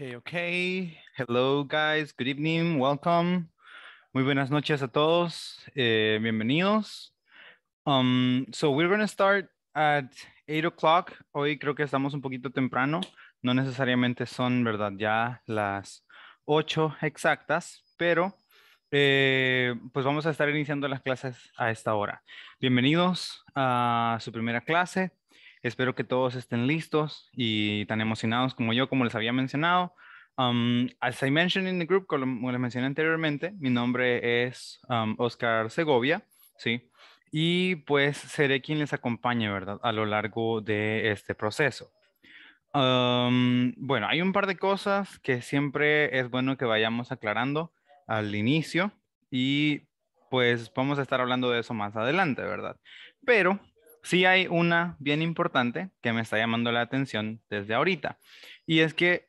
Okay, okay. Hello, guys. Good evening. Welcome. Muy buenas noches a todos. Eh, bienvenidos. Um, so we're going to start at 8 o'clock. Hoy creo que estamos un poquito temprano. No necesariamente son, ¿verdad? Ya las 8 exactas, pero eh, pues vamos a estar iniciando las clases a esta hora. Bienvenidos a su primera clase. Espero que todos estén listos y tan emocionados como yo, como les había mencionado. Um, as I mentioned in the group, como les mencioné anteriormente, mi nombre es um, Oscar Segovia, ¿sí? Y pues seré quien les acompañe, ¿verdad? A lo largo de este proceso. Um, bueno, hay un par de cosas que siempre es bueno que vayamos aclarando al inicio y pues vamos a estar hablando de eso más adelante, ¿verdad? Pero sí hay una bien importante que me está llamando la atención desde ahorita. Y es que,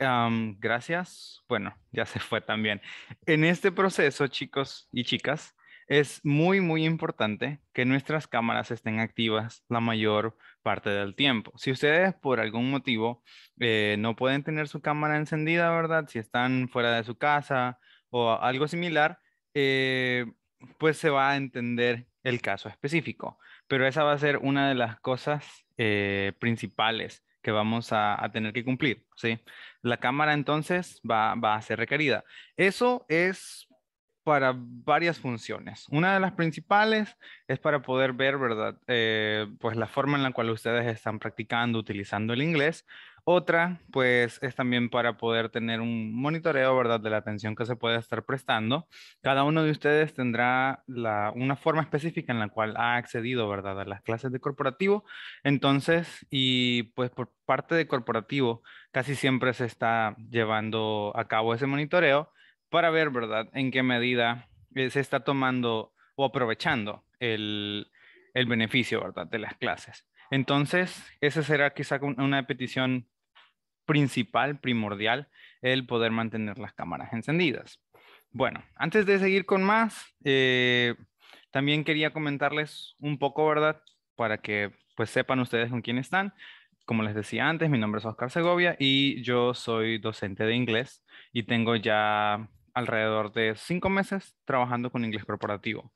gracias, bueno, ya se fue también. En este proceso, chicos y chicas, es muy, muy importante que nuestras cámaras estén activas la mayor parte del tiempo. Si ustedes por algún motivo eh, no pueden tener su cámara encendida, ¿verdad? Si están fuera de su casa o algo similar, eh, pues se va a entender el caso específico pero esa va a ser una de las cosas eh, principales que vamos a, tener que cumplir, ¿sí? La cámara entonces va, a ser requerida. Eso es para varias funciones. Una de las principales es para poder ver, ¿verdad? Eh, pues la forma en la cual ustedes están practicando, utilizando el inglés, otra, pues, es también para poder tener un monitoreo, ¿verdad?, de la atención que se puede estar prestando. Cada uno de ustedes tendrá la, una forma específica en la cual ha accedido, ¿verdad?, a las clases de corporativo. Entonces, y pues por parte de corporativo, casi siempre se está llevando a cabo ese monitoreo para ver, ¿verdad?, en qué medida eh, se está tomando o aprovechando el, el beneficio, ¿verdad?, de las clases. Entonces, esa será quizá una petición principal, primordial, el poder mantener las cámaras encendidas. Bueno, antes de seguir con más, eh, también quería comentarles un poco, ¿verdad? Para que pues sepan ustedes con quién están. Como les decía antes, mi nombre es Oscar Segovia y yo soy docente de inglés y tengo ya alrededor de cinco meses trabajando con inglés corporativo.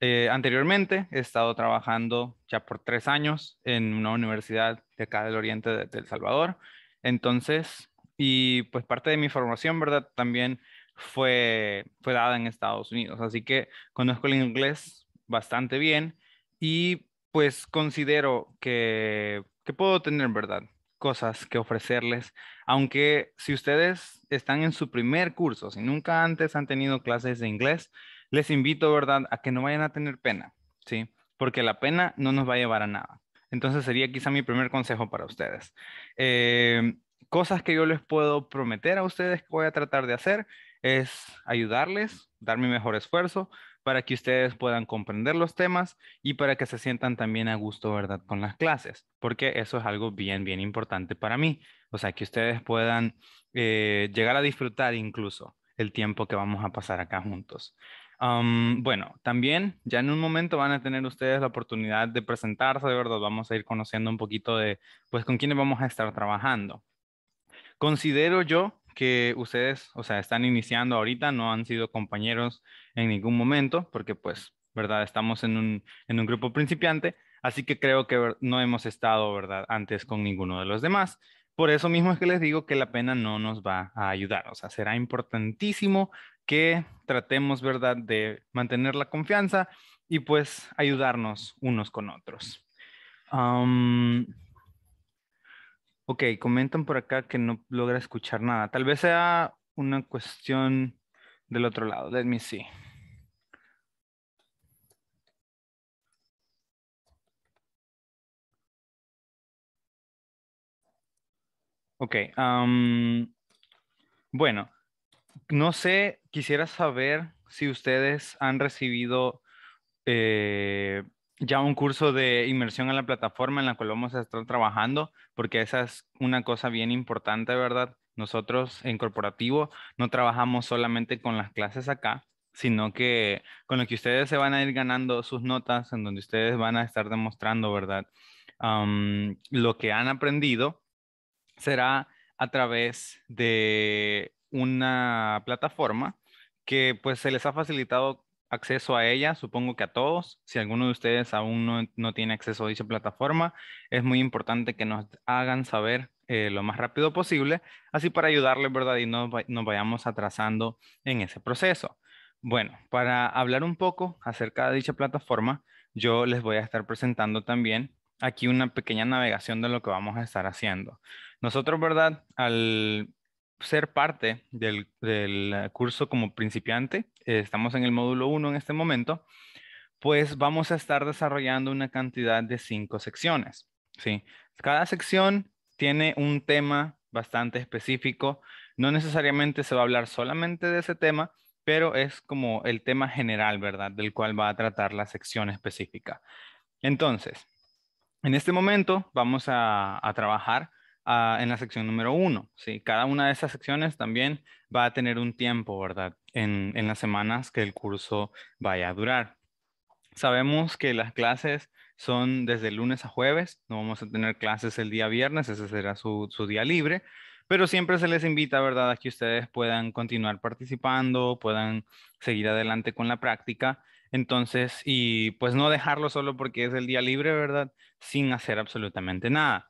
Eh, anteriormente he estado trabajando ya por tres años en una universidad de acá del oriente de El Salvador entonces, y pues parte de mi formación, ¿verdad? También fue, dada en Estados Unidos, así que conozco el inglés bastante bien y pues considero que, que puedo tener, ¿verdad? cosas que ofrecerles, aunque si ustedes están en su primer curso, si nunca antes han tenido clases de inglés, les invito, ¿verdad?, a que no vayan a tener pena, ¿sí? Porque la pena no nos va a llevar a nada. Entonces sería quizá mi primer consejo para ustedes. Eh, cosas que yo les puedo prometer a ustedes que voy a tratar de hacer es ayudarles, dar mi mejor esfuerzo para que ustedes puedan comprender los temas y para que se sientan también a gusto, ¿verdad?, con las clases, porque eso es algo bien, bien importante para mí. O sea, que ustedes puedan eh, llegar a disfrutar incluso el tiempo que vamos a pasar acá juntos bueno, también ya en un momento van a tener ustedes la oportunidad de presentarse, de verdad, vamos a ir conociendo un poquito de, pues, con quiénes vamos a estar trabajando. Considero yo que ustedes, o sea, están iniciando ahorita, no han sido compañeros en ningún momento, porque pues, ¿verdad? Estamos en un, en un grupo principiante, así que creo que no hemos estado, ¿verdad? Antes con ninguno de los demás. Por eso mismo es que les digo que la pena no nos va a ayudar. O sea, será importantísimo que tratemos, ¿verdad?, de mantener la confianza y pues ayudarnos unos con otros. ok, comentan por acá que no logra escuchar nada. Tal vez sea una cuestión del otro lado. Let me see. Ok. bueno, no sé, quisiera saber si ustedes han recibido eh, ya un curso de inmersión en la plataforma en la cual vamos a estar trabajando, porque esa es una cosa bien importante, ¿verdad? Nosotros en corporativo no trabajamos solamente con las clases acá, sino que con lo que ustedes se van a ir ganando sus notas, en donde ustedes van a estar demostrando, ¿verdad? lo que han aprendido será a través de una plataforma que pues se les ha facilitado acceso a ella, supongo que a todos. Si alguno de ustedes aún no, tiene acceso a dicha plataforma, es muy importante que nos hagan saber eh, lo más rápido posible, así para ayudarles, ¿verdad? Y no nos vayamos atrasando en ese proceso. Bueno, para hablar un poco acerca de dicha plataforma, yo les voy a estar presentando también aquí una pequeña navegación de lo que vamos a estar haciendo. Nosotros, ¿verdad? Al ser parte del, curso como principiante, estamos en el módulo 1 en este momento, pues vamos a estar desarrollando una cantidad de cinco secciones. ¿sí? Cada sección tiene un tema bastante específico. No necesariamente se va a hablar solamente de ese tema, pero es como el tema general, ¿verdad? Del cual va a tratar la sección específica. Entonces, en este momento vamos a, a trabajar Ah, en la sección número uno. ¿sí? Cada una de esas secciones también va a tener un tiempo, ¿verdad? En, las semanas que el curso vaya a durar. Sabemos que las clases son desde lunes a jueves, no vamos a tener clases el día viernes, ese será su, su día libre, pero siempre se les invita, ¿verdad?, a que ustedes puedan continuar participando, puedan seguir adelante con la práctica. Entonces, y pues no dejarlo solo porque es el día libre, ¿verdad? Sin hacer absolutamente nada.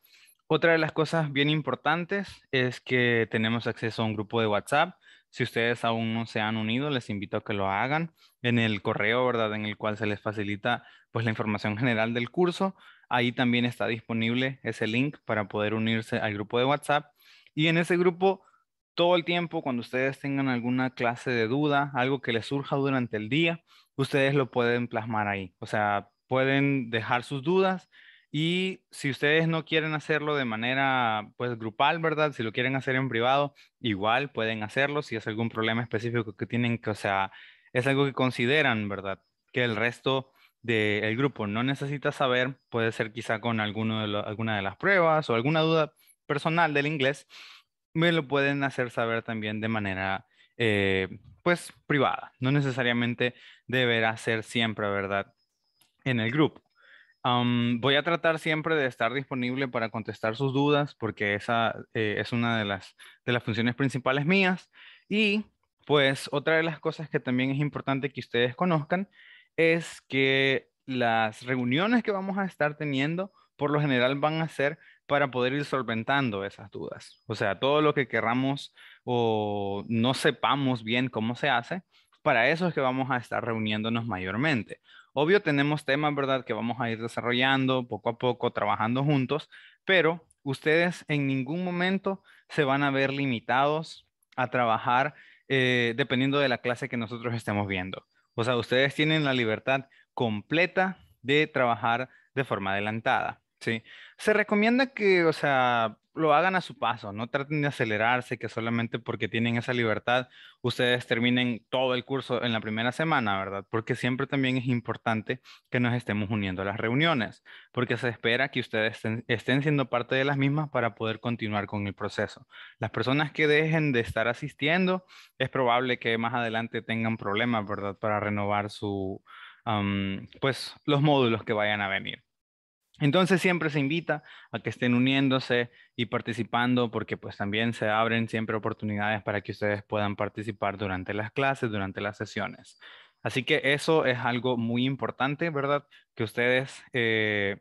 Otra de las cosas bien importantes es que tenemos acceso a un grupo de WhatsApp. Si ustedes aún no se han unido, les invito a que lo hagan en el correo, ¿verdad? En el cual se les facilita pues la información general del curso. Ahí también está disponible ese link para poder unirse al grupo de WhatsApp. Y en ese grupo, todo el tiempo, cuando ustedes tengan alguna clase de duda, algo que les surja durante el día, ustedes lo pueden plasmar ahí. O sea, pueden dejar sus dudas y si ustedes no quieren hacerlo de manera pues grupal, ¿verdad? Si lo quieren hacer en privado, igual pueden hacerlo. Si es algún problema específico que tienen, o sea, es algo que consideran, ¿verdad? Que el resto del grupo no necesita saber, puede ser quizá con alguno de alguna de las pruebas o alguna duda personal del inglés, me lo pueden hacer saber también de manera eh, pues privada. No necesariamente deberá ser siempre, ¿verdad? En el grupo voy a tratar siempre de estar disponible para contestar sus dudas porque esa eh, es una de las, de las funciones principales mías. Y pues otra de las cosas que también es importante que ustedes conozcan es que las reuniones que vamos a estar teniendo por lo general van a ser para poder ir solventando esas dudas. O sea, todo lo que querramos o no sepamos bien cómo se hace, para eso es que vamos a estar reuniéndonos mayormente. Obvio, tenemos temas, ¿verdad?, que vamos a ir desarrollando poco a poco, trabajando juntos, pero ustedes en ningún momento se van a ver limitados a trabajar eh, dependiendo de la clase que nosotros estemos viendo. O sea, ustedes tienen la libertad completa de trabajar de forma adelantada, ¿sí? Se recomienda que, o sea, lo hagan a su paso, no traten de acelerarse, que solamente porque tienen esa libertad, ustedes terminen todo el curso en la primera semana, ¿verdad? Porque siempre también es importante que nos estemos uniendo a las reuniones, porque se espera que ustedes estén, siendo parte de las mismas para poder continuar con el proceso. Las personas que dejen de estar asistiendo, es probable que más adelante tengan problemas, ¿verdad? Para renovar su, pues, los módulos que vayan a venir. Entonces siempre se invita a que estén uniéndose y participando porque pues también se abren siempre oportunidades para que ustedes puedan participar durante las clases, durante las sesiones. Así que eso es algo muy importante, ¿verdad? Que ustedes eh,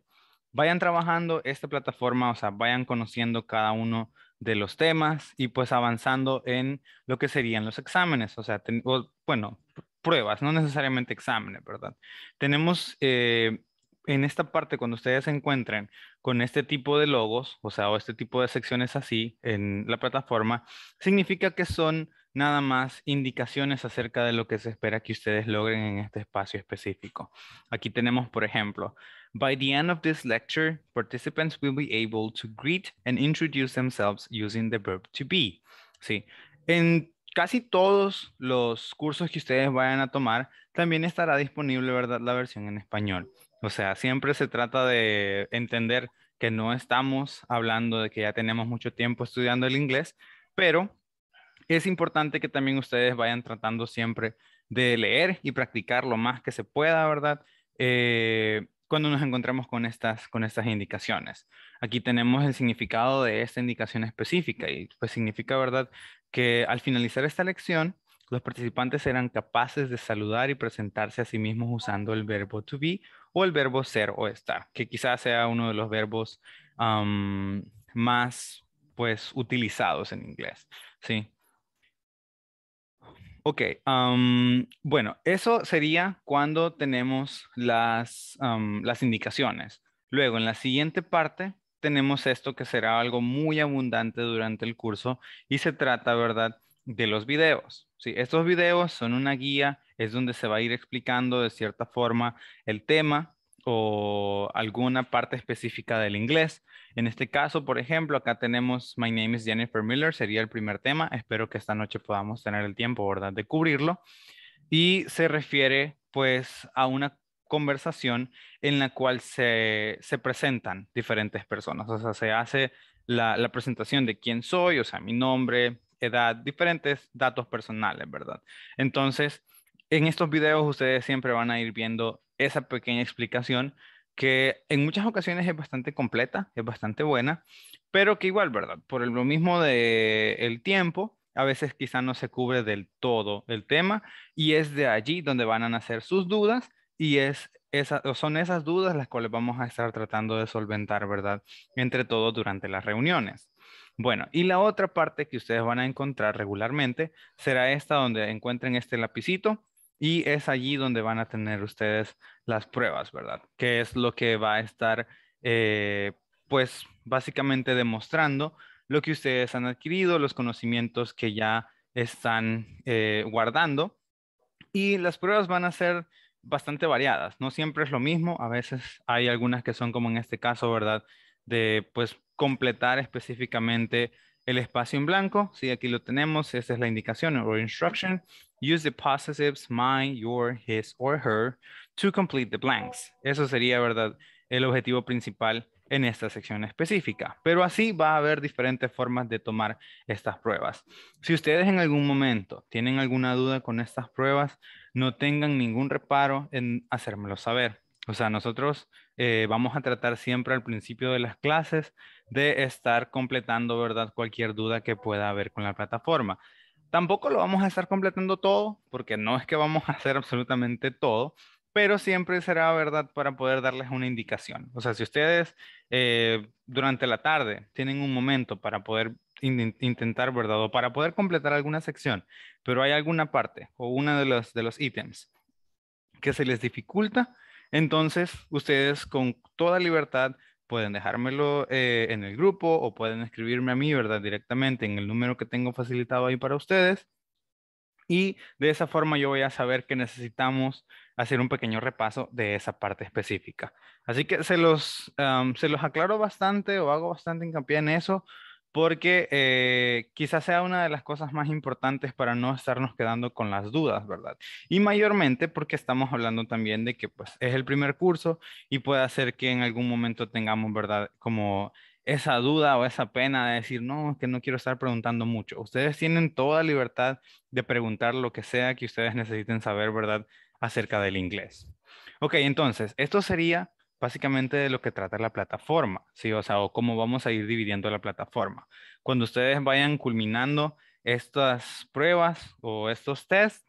vayan trabajando esta plataforma, o sea, vayan conociendo cada uno de los temas y pues avanzando en lo que serían los exámenes, o sea, bueno, pruebas, no necesariamente exámenes, ¿verdad? Tenemos... Eh, en esta parte, cuando ustedes se encuentren con este tipo de logos, o sea, o este tipo de secciones así en la plataforma, significa que son nada más indicaciones acerca de lo que se espera que ustedes logren en este espacio específico. Aquí tenemos, por ejemplo, by the end of this lecture, participants will be able to greet and introduce themselves using the verb to be. Sí, en casi todos los cursos que ustedes vayan a tomar, también estará disponible ¿verdad? la versión en español. O sea, siempre se trata de entender que no estamos hablando de que ya tenemos mucho tiempo estudiando el inglés, pero es importante que también ustedes vayan tratando siempre de leer y practicar lo más que se pueda, ¿verdad? Eh, cuando nos encontremos con estas, con estas indicaciones. Aquí tenemos el significado de esta indicación específica y pues significa, ¿verdad? Que al finalizar esta lección, los participantes serán capaces de saludar y presentarse a sí mismos usando el verbo to be o el verbo ser o estar, que quizás sea uno de los verbos más pues utilizados en inglés, ¿sí? Ok, bueno, eso sería cuando tenemos las, las indicaciones. Luego, en la siguiente parte, tenemos esto que será algo muy abundante durante el curso y se trata, ¿verdad?, de los videos. ¿sí? Estos videos son una guía, es donde se va a ir explicando de cierta forma el tema o alguna parte específica del inglés. En este caso, por ejemplo, acá tenemos My name is Jennifer Miller, sería el primer tema. Espero que esta noche podamos tener el tiempo, ¿verdad?, de cubrirlo. Y se refiere, pues, a una conversación en la cual se, presentan diferentes personas. O sea, se hace la, la presentación de quién soy, o sea, mi nombre, edad, diferentes datos personales, ¿verdad? Entonces, en estos videos ustedes siempre van a ir viendo esa pequeña explicación que en muchas ocasiones es bastante completa, es bastante buena, pero que igual, ¿verdad? Por lo mismo de el tiempo, a veces quizá no se cubre del todo el tema y es de allí donde van a nacer sus dudas y es esa, son esas dudas las cuales vamos a estar tratando de solventar, ¿verdad? Entre todos durante las reuniones. Bueno, y la otra parte que ustedes van a encontrar regularmente será esta donde encuentren este lapicito y es allí donde van a tener ustedes las pruebas, ¿verdad? Que es lo que va a estar, eh, pues, básicamente demostrando lo que ustedes han adquirido, los conocimientos que ya están eh, guardando. Y las pruebas van a ser bastante variadas, no siempre es lo mismo, a veces hay algunas que son como en este caso, ¿verdad? De pues completar específicamente el espacio en blanco. Sí, aquí lo tenemos. Esta es la indicación o instruction. Use the possessives my, your, his or her to complete the blanks. Eso sería, ¿verdad? El objetivo principal en esta sección específica. Pero así va a haber diferentes formas de tomar estas pruebas. Si ustedes en algún momento tienen alguna duda con estas pruebas, no tengan ningún reparo en hacérmelo saber. O sea, nosotros eh, vamos a tratar siempre al principio de las clases de estar completando, ¿verdad? Cualquier duda que pueda haber con la plataforma. Tampoco lo vamos a estar completando todo, porque no es que vamos a hacer absolutamente todo, pero siempre será verdad para poder darles una indicación. O sea, si ustedes eh, durante la tarde tienen un momento para poder intentar, ¿verdad? O para poder completar alguna sección, pero hay alguna parte o uno de los, de los ítems que se les dificulta, entonces ustedes con toda libertad pueden dejármelo eh, en el grupo o pueden escribirme a mí, ¿verdad? Directamente en el número que tengo facilitado ahí para ustedes. Y de esa forma yo voy a saber que necesitamos hacer un pequeño repaso de esa parte específica. Así que se los, se los aclaro bastante o hago bastante hincapié en eso porque eh, quizás sea una de las cosas más importantes para no estarnos quedando con las dudas, ¿verdad? Y mayormente porque estamos hablando también de que pues, es el primer curso y puede ser que en algún momento tengamos, ¿verdad? Como esa duda o esa pena de decir, no, es que no quiero estar preguntando mucho. Ustedes tienen toda libertad de preguntar lo que sea que ustedes necesiten saber, ¿verdad? Acerca del inglés. Ok, entonces, esto sería básicamente de lo que trata la plataforma, ¿sí? O sea, o cómo vamos a ir dividiendo la plataforma. Cuando ustedes vayan culminando estas pruebas o estos tests,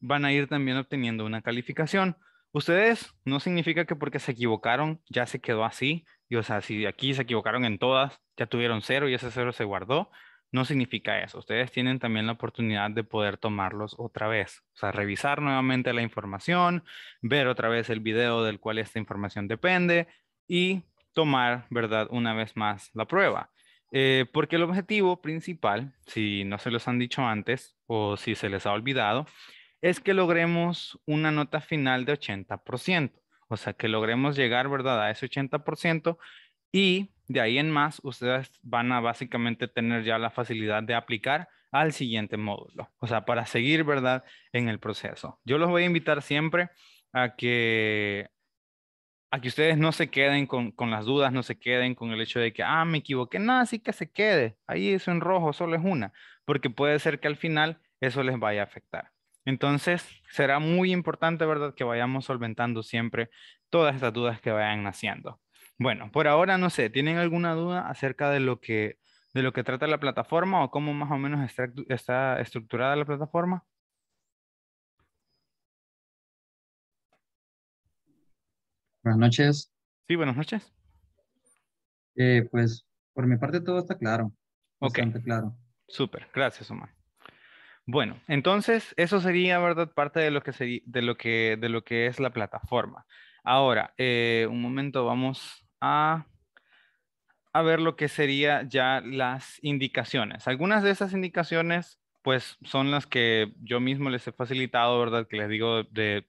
van a ir también obteniendo una calificación. Ustedes no significa que porque se equivocaron ya se quedó así, y o sea, si aquí se equivocaron en todas, ya tuvieron cero y ese cero se guardó, no significa eso. Ustedes tienen también la oportunidad de poder tomarlos otra vez, o sea, revisar nuevamente la información, ver otra vez el video del cual esta información depende y tomar, ¿verdad?, una vez más la prueba. Eh, porque el objetivo principal, si no se los han dicho antes o si se les ha olvidado, es que logremos una nota final de 80%. O sea, que logremos llegar, ¿verdad?, a ese 80% y de ahí en más, ustedes van a básicamente tener ya la facilidad de aplicar al siguiente módulo, o sea, para seguir, ¿verdad?, en el proceso. Yo los voy a invitar siempre a que a que ustedes no se queden con, las dudas, no se queden con el hecho de que, ah, me equivoqué, nada, no, sí que se quede, ahí eso en rojo, solo es una, porque puede ser que al final eso les vaya a afectar. Entonces, será muy importante, ¿verdad?, que vayamos solventando siempre todas estas dudas que vayan naciendo. Bueno, por ahora no sé, ¿tienen alguna duda acerca de lo que, de lo que trata la plataforma o cómo más o menos está, estructurada la plataforma? Buenas noches. Sí, buenas noches. Eh, pues por mi parte todo está claro. Ok. claro. Súper, gracias Omar. Bueno, entonces eso sería, ¿verdad? Parte de lo que, de lo que, de lo que es la plataforma. Ahora, eh, un momento, vamos a, ver lo que sería ya las indicaciones. Algunas de esas indicaciones pues son las que yo mismo les he facilitado, ¿verdad? Que les digo de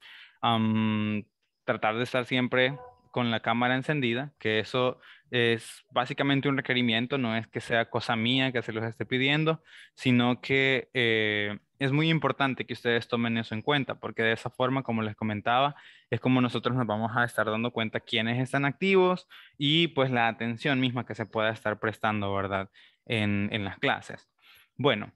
tratar de estar siempre con la cámara encendida, que eso es básicamente un requerimiento, no es que sea cosa mía que se los esté pidiendo, sino que eh, es muy importante que ustedes tomen eso en cuenta, porque de esa forma, como les comentaba, es como nosotros nos vamos a estar dando cuenta quiénes están activos y pues la atención misma que se pueda estar prestando, ¿verdad? En, las clases. Bueno,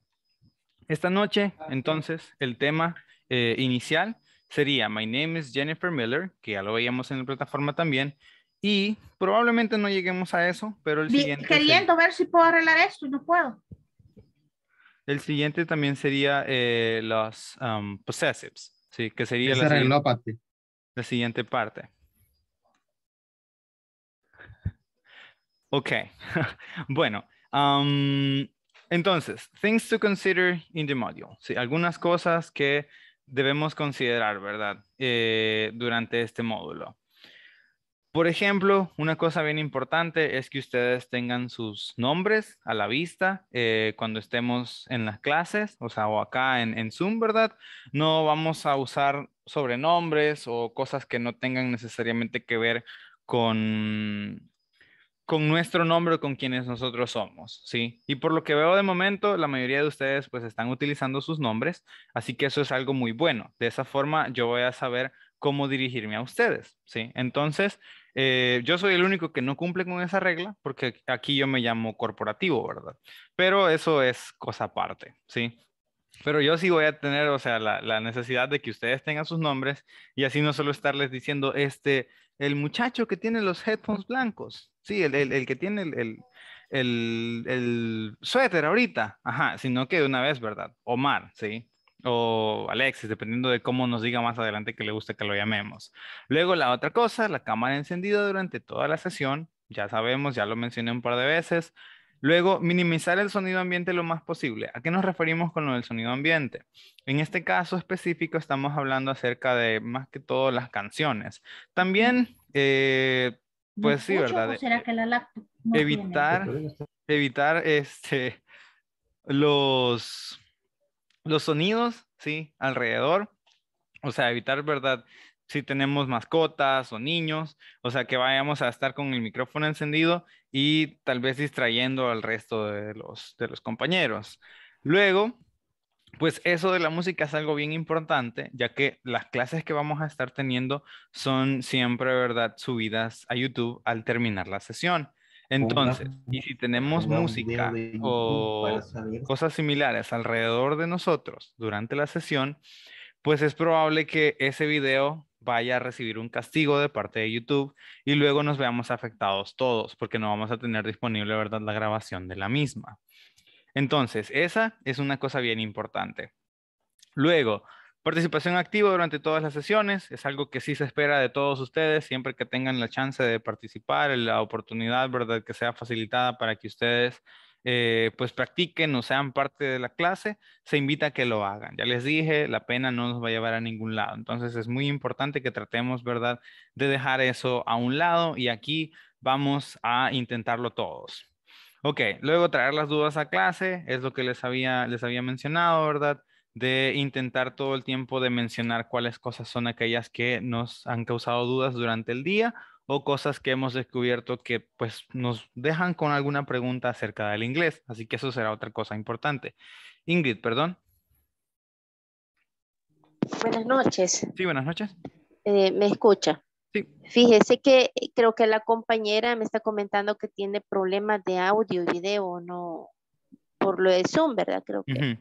esta noche, entonces, el tema eh, inicial sería My name is Jennifer Miller, que ya lo veíamos en la plataforma también, y probablemente no lleguemos a eso, pero el siguiente... Queriendo ver si puedo arreglar esto, no puedo. El siguiente también sería eh, los pues, possessives, ¿sí? que sería la siguiente, parte. Ok, bueno, entonces, things to consider in the module, ¿sí? algunas cosas que debemos considerar, ¿verdad? Eh, durante este módulo. Por ejemplo, una cosa bien importante es que ustedes tengan sus nombres a la vista eh, cuando estemos en las clases, o sea, o acá en, Zoom, ¿verdad? No vamos a usar sobrenombres o cosas que no tengan necesariamente que ver con, con nuestro nombre o con quienes nosotros somos, ¿sí? Y por lo que veo de momento, la mayoría de ustedes pues están utilizando sus nombres, así que eso es algo muy bueno. De esa forma yo voy a saber cómo dirigirme a ustedes, ¿sí? Entonces, eh, yo soy el único que no cumple con esa regla porque aquí yo me llamo corporativo, ¿verdad? Pero eso es cosa aparte, ¿sí? Pero yo sí voy a tener, o sea, la, necesidad de que ustedes tengan sus nombres y así no solo estarles diciendo, este, el muchacho que tiene los headphones blancos, sí, el, el que tiene el, el, el, suéter ahorita, ajá, sino que de una vez, ¿verdad? Omar, sí o Alexis, dependiendo de cómo nos diga más adelante que le guste que lo llamemos. Luego la otra cosa, la cámara encendida durante toda la sesión, ya sabemos, ya lo mencioné un par de veces. Luego, minimizar el sonido ambiente lo más posible. ¿A qué nos referimos con lo del sonido ambiente? En este caso específico estamos hablando acerca de más que todo las canciones. También, eh, pues sí, ¿verdad? Eh, evitar, evitar este, los los sonidos, sí, alrededor. O sea, evitar, ¿verdad? Si tenemos mascotas o niños, o sea, que vayamos a estar con el micrófono encendido y tal vez distrayendo al resto de los, compañeros. Luego, pues eso de la música es algo bien importante, ya que las clases que vamos a estar teniendo son siempre, ¿verdad?, subidas a YouTube al terminar la sesión. Entonces, y si tenemos música o cosas similares alrededor de nosotros durante la sesión, pues es probable que ese video vaya a recibir un castigo de parte de YouTube y luego nos veamos afectados todos porque no vamos a tener disponible, ¿verdad?, la grabación de la misma. Entonces, esa es una cosa bien importante. Luego, Participación activa durante todas las sesiones es algo que sí se espera de todos ustedes, siempre que tengan la chance de participar, la oportunidad, ¿verdad? Que sea facilitada para que ustedes eh, pues practiquen o sean parte de la clase, se invita a que lo hagan. Ya les dije, la pena no nos va a llevar a ningún lado. Entonces es muy importante que tratemos, ¿verdad?, de dejar eso a un lado y aquí vamos a intentarlo todos. Ok, luego traer las dudas a clase, es lo que les había, les había mencionado, ¿verdad? de intentar todo el tiempo de mencionar cuáles cosas son aquellas que nos han causado dudas durante el día o cosas que hemos descubierto que pues nos dejan con alguna pregunta acerca del inglés. Así que eso será otra cosa importante. Ingrid, perdón. Buenas noches. Sí, buenas noches. Eh, ¿Me escucha? Sí. Fíjese que creo que la compañera me está comentando que tiene problemas de audio y video, ¿no? Por lo de Zoom, ¿verdad? Creo que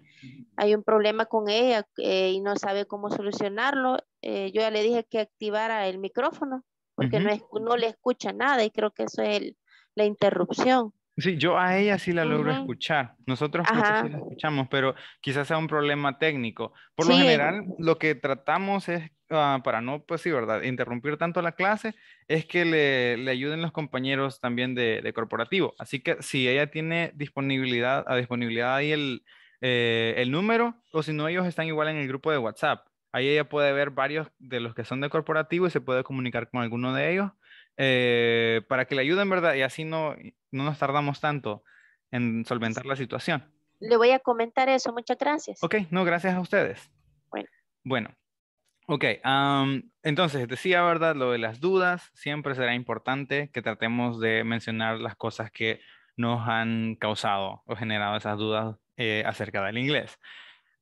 hay un problema con ella eh, y no sabe cómo solucionarlo. Eh, yo ya le dije que activara el micrófono porque no, le escucha nada y creo que eso es la interrupción. Sí, yo a ella sí la logro escuchar. Nosotros sí la escuchamos, pero quizás sea un problema técnico. Por lo general, lo que tratamos es, ah, para no, pues sí, ¿verdad? Interrumpir tanto la clase, es que le, ayuden los compañeros también de, de, corporativo. Así que si ella tiene disponibilidad, a disponibilidad ahí el, eh, el número o si no ellos están igual en el grupo de WhatsApp. Ahí ella puede ver varios de los que son de corporativo y se puede comunicar con alguno de ellos eh, para que le ayuden, ¿verdad? Y así no, no nos tardamos tanto en solventar la situación. Le voy a comentar eso. Muchas gracias. Ok, no, gracias a ustedes. Bueno. Bueno. Ok, entonces decía, ¿verdad? Lo de las dudas, siempre será importante que tratemos de mencionar las cosas que nos han causado o generado esas dudas eh, acerca del inglés.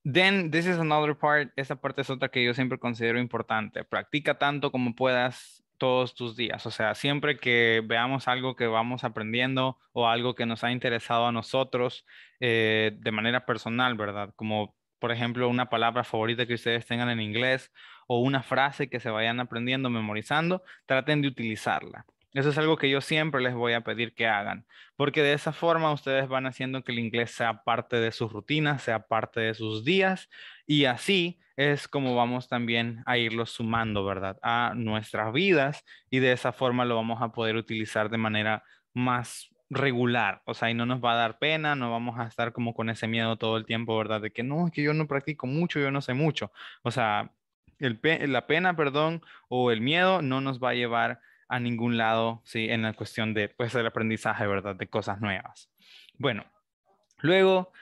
Then, this is another part. Esta parte es otra que yo siempre considero importante. Practica tanto como puedas todos tus días. O sea, siempre que veamos algo que vamos aprendiendo o algo que nos ha interesado a nosotros eh, de manera personal, ¿verdad? Como, por ejemplo, una palabra favorita que ustedes tengan en inglés o una frase que se vayan aprendiendo, memorizando, traten de utilizarla. Eso es algo que yo siempre les voy a pedir que hagan, porque de esa forma ustedes van haciendo que el inglés sea parte de sus rutinas, sea parte de sus días, y así es como vamos también a irlo sumando, ¿verdad? A nuestras vidas y de esa forma lo vamos a poder utilizar de manera más regular, o sea, y no nos va a dar pena, no vamos a estar como con ese miedo todo el tiempo, ¿verdad? De que no, es que yo no practico mucho, yo no sé mucho, o sea, la pena, perdón, o el miedo no nos va a llevar a ningún lado, ¿sí? En la cuestión de, pues, el aprendizaje, ¿verdad? De cosas nuevas. Bueno, luego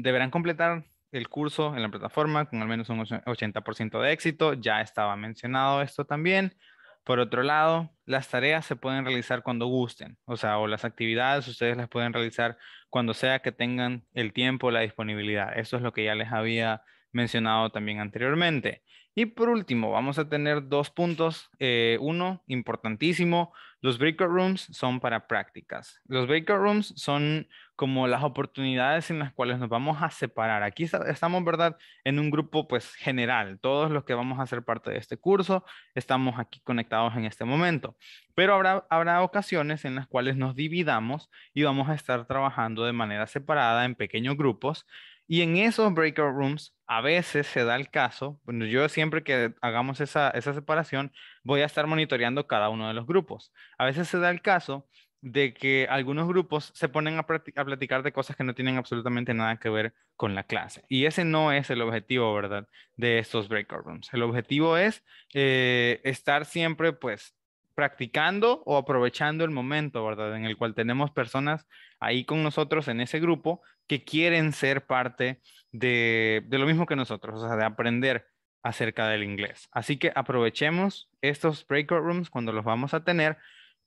deberán completar el curso en la plataforma con al menos un 80% de éxito. Ya estaba mencionado esto también. Por otro lado, las tareas se pueden realizar cuando gusten, o sea, o las actividades ustedes las pueden realizar cuando sea que tengan el tiempo, la disponibilidad. Eso es lo que ya les había mencionado también anteriormente. Y por último, vamos a tener dos puntos. Eh, uno, importantísimo, los breakout rooms son para prácticas. Los breakout rooms son como las oportunidades en las cuales nos vamos a separar. Aquí estamos, ¿verdad? En un grupo pues general. Todos los que vamos a hacer parte de este curso estamos aquí conectados en este momento. Pero habrá, habrá ocasiones en las cuales nos dividamos y vamos a estar trabajando de manera separada en pequeños grupos y en esos breakout rooms, a veces se da el caso, yo siempre que hagamos esa, separación, voy a estar monitoreando cada uno de los grupos. A veces se da el caso de que algunos grupos se ponen a, platicar de cosas que no tienen absolutamente nada que ver con la clase. Y ese no es el objetivo, ¿verdad? De estos breakout rooms. El objetivo es eh, estar siempre, pues, practicando o aprovechando el momento, ¿verdad? En el cual tenemos personas ahí con nosotros en ese grupo que quieren ser parte de, lo mismo que nosotros, o sea, de aprender acerca del inglés. Así que aprovechemos estos breakout rooms cuando los vamos a tener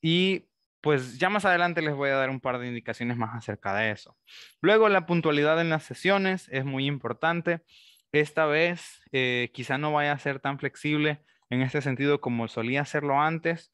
y pues ya más adelante les voy a dar un par de indicaciones más acerca de eso. Luego la puntualidad en las sesiones es muy importante. Esta vez eh, quizá no vaya a ser tan flexible en este sentido como solía hacerlo antes,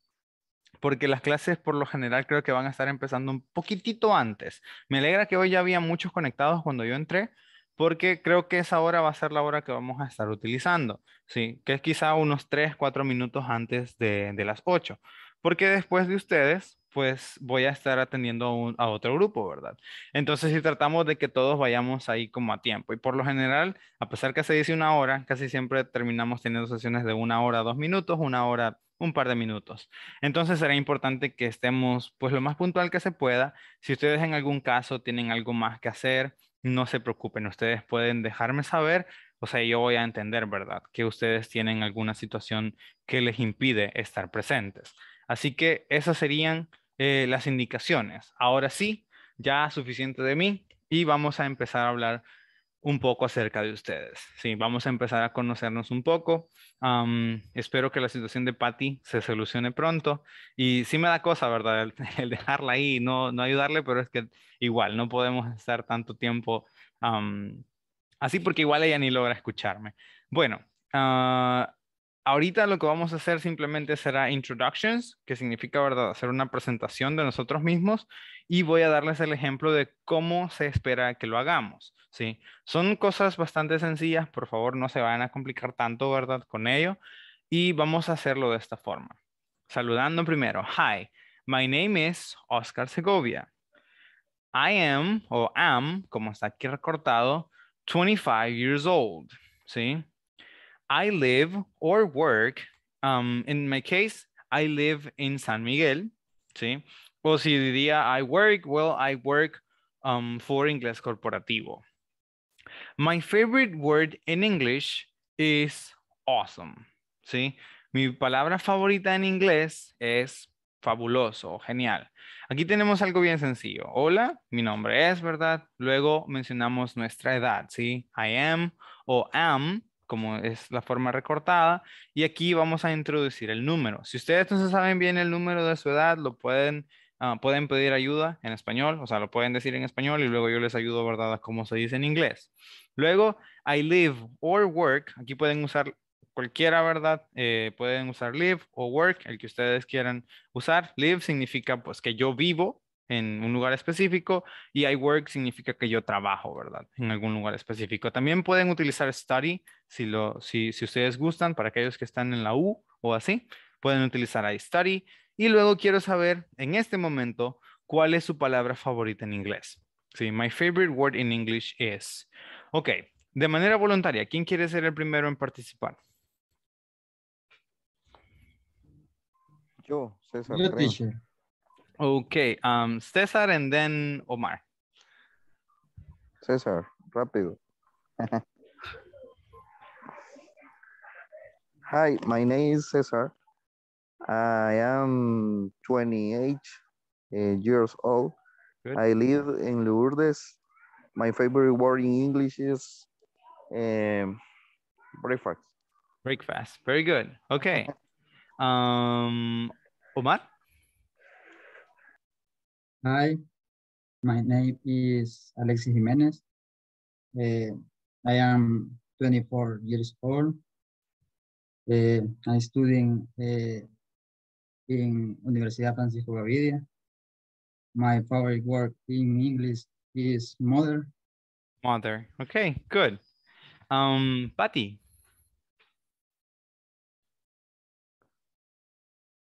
porque las clases por lo general creo que van a estar empezando un poquitito antes. Me alegra que hoy ya había muchos conectados cuando yo entré, porque creo que esa hora va a ser la hora que vamos a estar utilizando, ¿sí? que es quizá unos 3, 4 minutos antes de, las 8, porque después de ustedes, pues voy a estar atendiendo a, otro grupo, ¿verdad? Entonces, si tratamos de que todos vayamos ahí como a tiempo, y por lo general, a pesar que se dice una hora, casi siempre terminamos teniendo sesiones de una hora, dos minutos, una hora, un par de minutos. Entonces será importante que estemos pues lo más puntual que se pueda. Si ustedes en algún caso tienen algo más que hacer, no se preocupen, ustedes pueden dejarme saber, o sea, yo voy a entender, ¿verdad? Que ustedes tienen alguna situación que les impide estar presentes. Así que esas serían eh, las indicaciones. Ahora sí, ya suficiente de mí y vamos a empezar a hablar un poco acerca de ustedes. Sí, vamos a empezar a conocernos un poco. espero que la situación de Patty se solucione pronto. Y sí me da cosa, ¿verdad? El, dejarla ahí, no, no ayudarle, pero es que igual no podemos estar tanto tiempo así porque igual ella ni logra escucharme. Bueno, ah, Ahorita lo que vamos a hacer simplemente será introductions, que significa ¿verdad? hacer una presentación de nosotros mismos y voy a darles el ejemplo de cómo se espera que lo hagamos. ¿sí? Son cosas bastante sencillas, por favor no se vayan a complicar tanto ¿verdad? con ello y vamos a hacerlo de esta forma. Saludando primero, hi, my name is Oscar Segovia. I am o am, como está aquí recortado, 25 years old. ¿sí? I live or work, um, in my case, I live in San Miguel, ¿sí? O pues si diría I work, well, I work um, for inglés corporativo. My favorite word in English is awesome, ¿sí? Mi palabra favorita en inglés es fabuloso, genial. Aquí tenemos algo bien sencillo. Hola, mi nombre es, ¿verdad? Luego mencionamos nuestra edad, ¿sí? I am o am como es la forma recortada, y aquí vamos a introducir el número. Si ustedes no saben bien el número de su edad, lo pueden, ah, pueden pedir ayuda en español, o sea, lo pueden decir en español y luego yo les ayudo, ¿verdad?, como se dice en inglés. Luego, I live or work, aquí pueden usar cualquiera, ¿verdad? Eh, pueden usar live o work, el que ustedes quieran usar. Live significa pues que yo vivo en un lugar específico y I work significa que yo trabajo, ¿verdad? En mm. algún lugar específico. También pueden utilizar study si, lo, si, ustedes gustan, para aquellos que están en la U o así, pueden utilizar I study. Y luego quiero saber en este momento cuál es su palabra favorita en inglés. Sí, my favorite word in English is. Ok, de manera voluntaria, ¿quién quiere ser el primero en participar? Yo, César. Yo, Okay, um, Cesar and then Omar. Cesar, rápido. Hi, my name is Cesar. I am 28 eh, years old. Good. I live in Lourdes. My favorite word in English is um, breakfast. Breakfast, very good. Okay. Um, Omar? Hi, my name is Alexis Jimenez. Uh, I am 24 years old. Uh, I'm studying uh, in Universidad Francisco Gavidia. My favorite work in English is Mother. Mother, okay, good. Um, Patty.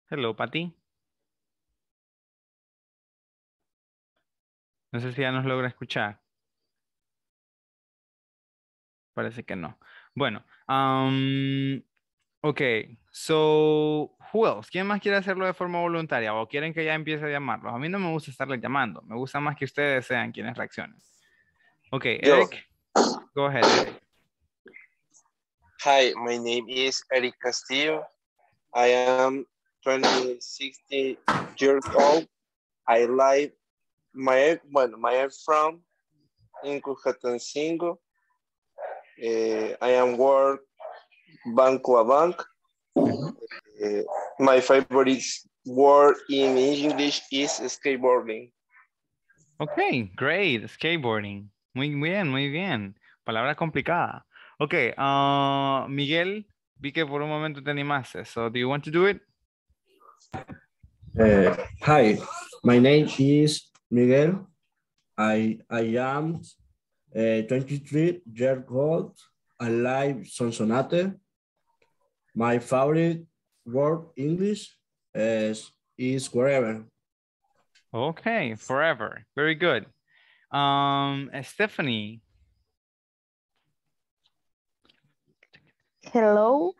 Hello, Patty. No sé si ya nos logra escuchar. Parece que no. Bueno, ok. So, who else? ¿Quién más quiere hacerlo de forma voluntaria o quieren que ya empiece a llamarlos? A mí no me gusta estarles llamando. Me gusta más que ustedes sean quienes reaccionen. Ok, Eric. Go ahead. Hi, my name is Eric Castillo. I am 26 years old. I live my bueno, my from in Cujatancingo. Uh, eh, I am work banco a bank. Uh, my favorite word in English is skateboarding. Okay, great. Skateboarding. Muy bien, muy bien. Palabra complicada. Okay, uh, Miguel, vi que por un momento te animaste. So, do you want to do it? Uh, hi, my name is Miguel. I, I am uh, 23 years old. I live Sonsonate. My favorite word English is, is forever. Okay, forever. Very good. Um, Stephanie. Hello,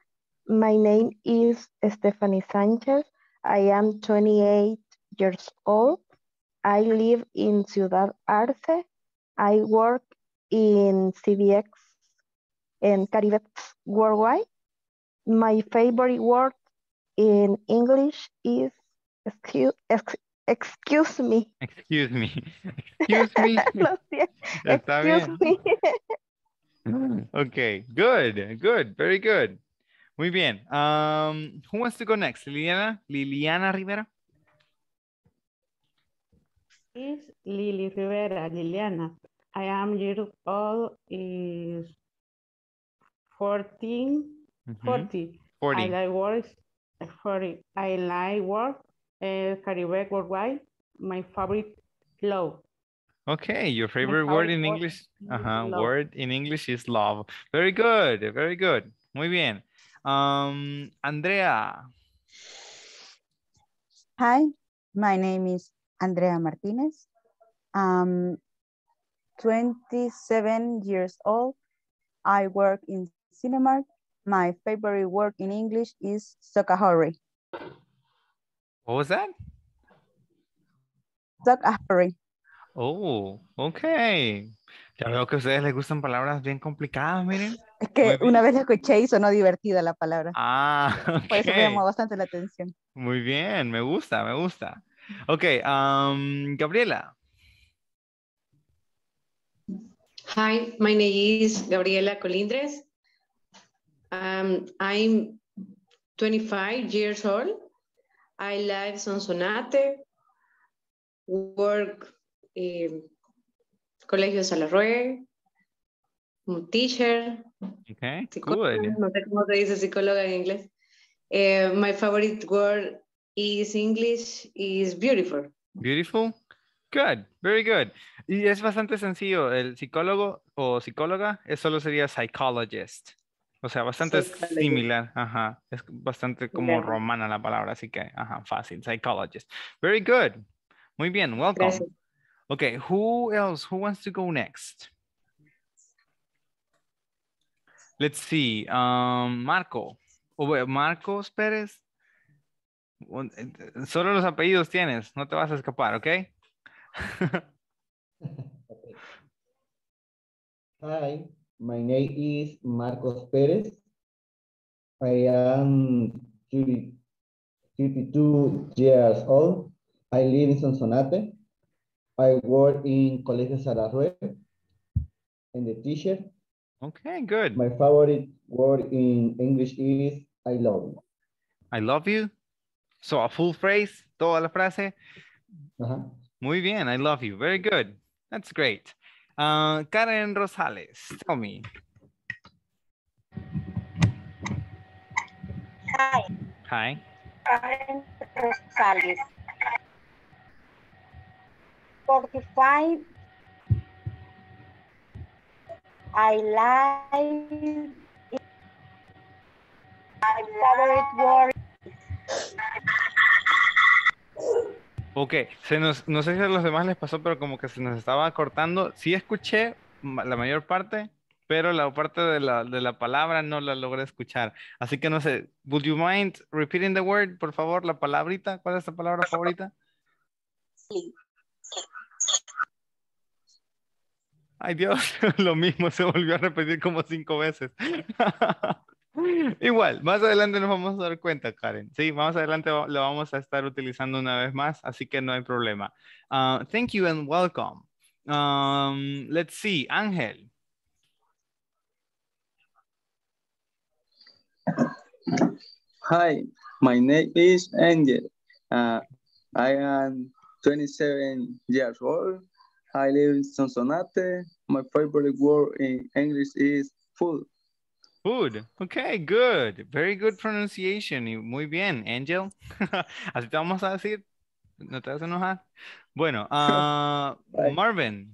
my name is Stephanie Sanchez. I am 28 years old. I live in Ciudad Arce. I work in CBX and Caribe worldwide. My favorite word in English is excuse, ex, excuse me. Excuse me. Excuse me. no, Está excuse me. okay, good, good, very good. Muy bien. Um, who wants to go next? Liliana, Liliana Rivera? is Lily Rivera, Liliana. I am year old is 14, mm -hmm. 40. 40. I like work, 40. I like work, uh, eh, Caribbean worldwide, my favorite love. Okay, your favorite, favorite word in English, uh -huh, love. word in English is love. Very good, very good. Muy bien. Um, Andrea. Hi, my name is Andrea Martínez, 27 um, years old. I work in cinema. My favorite work in English is Socahori. What was that? Oh, okay. Ya veo que a ustedes les gustan palabras bien complicadas, miren. Es que una vez escuché y sonó divertida la palabra. Ah, Por eso me llamó bastante la atención. Muy bien, me gusta, me gusta. Ok, um, Gabriela. Hi, my name is Gabriela Colindres. Um, I'm 25 years old. I live in Sonate, work in Colegio Salarrué, I'm a teacher. Okay, good. No sé cómo se dice psicóloga en inglés. Eh, my favorite word Is English is beautiful. Beautiful. Good, very good. Y es bastante sencillo. El psicólogo o psicóloga es solo sería psychologist. O sea, bastante similar. Es bastante como romana la palabra, así que, ajá, fácil. Psychologist. Very good. Muy bien, welcome. Okay, who else? Who wants to go next? Let's see. Um, Marco. Marcos Pérez. Eh, eh, solo los apellidos tienes, no te vas a escapar, ¿ok? okay. Hi, my name is Marcos Pérez. I am 52 years old. I live in Sonsonate. I work in Colegio Sararue and the teacher. Okay, good. My favorite word in English is I love you. I love you? So a full phrase, toda la frase. Uh -huh. Muy bien, I love you. Very good. That's great. Uh, Karen Rosales, tell me. Hi. Hi. Karen Rosales. 45. I like I favorite word. Ok, se no sé si a los demás les pasó, pero como que se nos estaba cortando. Sí escuché la mayor parte, pero la parte de la, palabra no la logré escuchar. Así que no sé, would you mind repeating the word, por favor, la palabrita? ¿Cuál es la palabra favorita? Sí. Ay Dios, lo mismo se volvió a repetir como cinco veces. Igual, más adelante nos vamos a dar cuenta, Karen. Sí, más adelante lo vamos a estar utilizando una vez más, así que no hay problema. Ah, thank you and welcome. Um, let's see, Ángel. Hi, my name is Angel. Uh, I am 27 years old. I live in Sonsonate. My favorite word in English is food. Food. Okay, good. Very good pronunciation. Muy bien, Angel. Así te vamos a decir. No te vas a enojar. Bueno, uh, Marvin.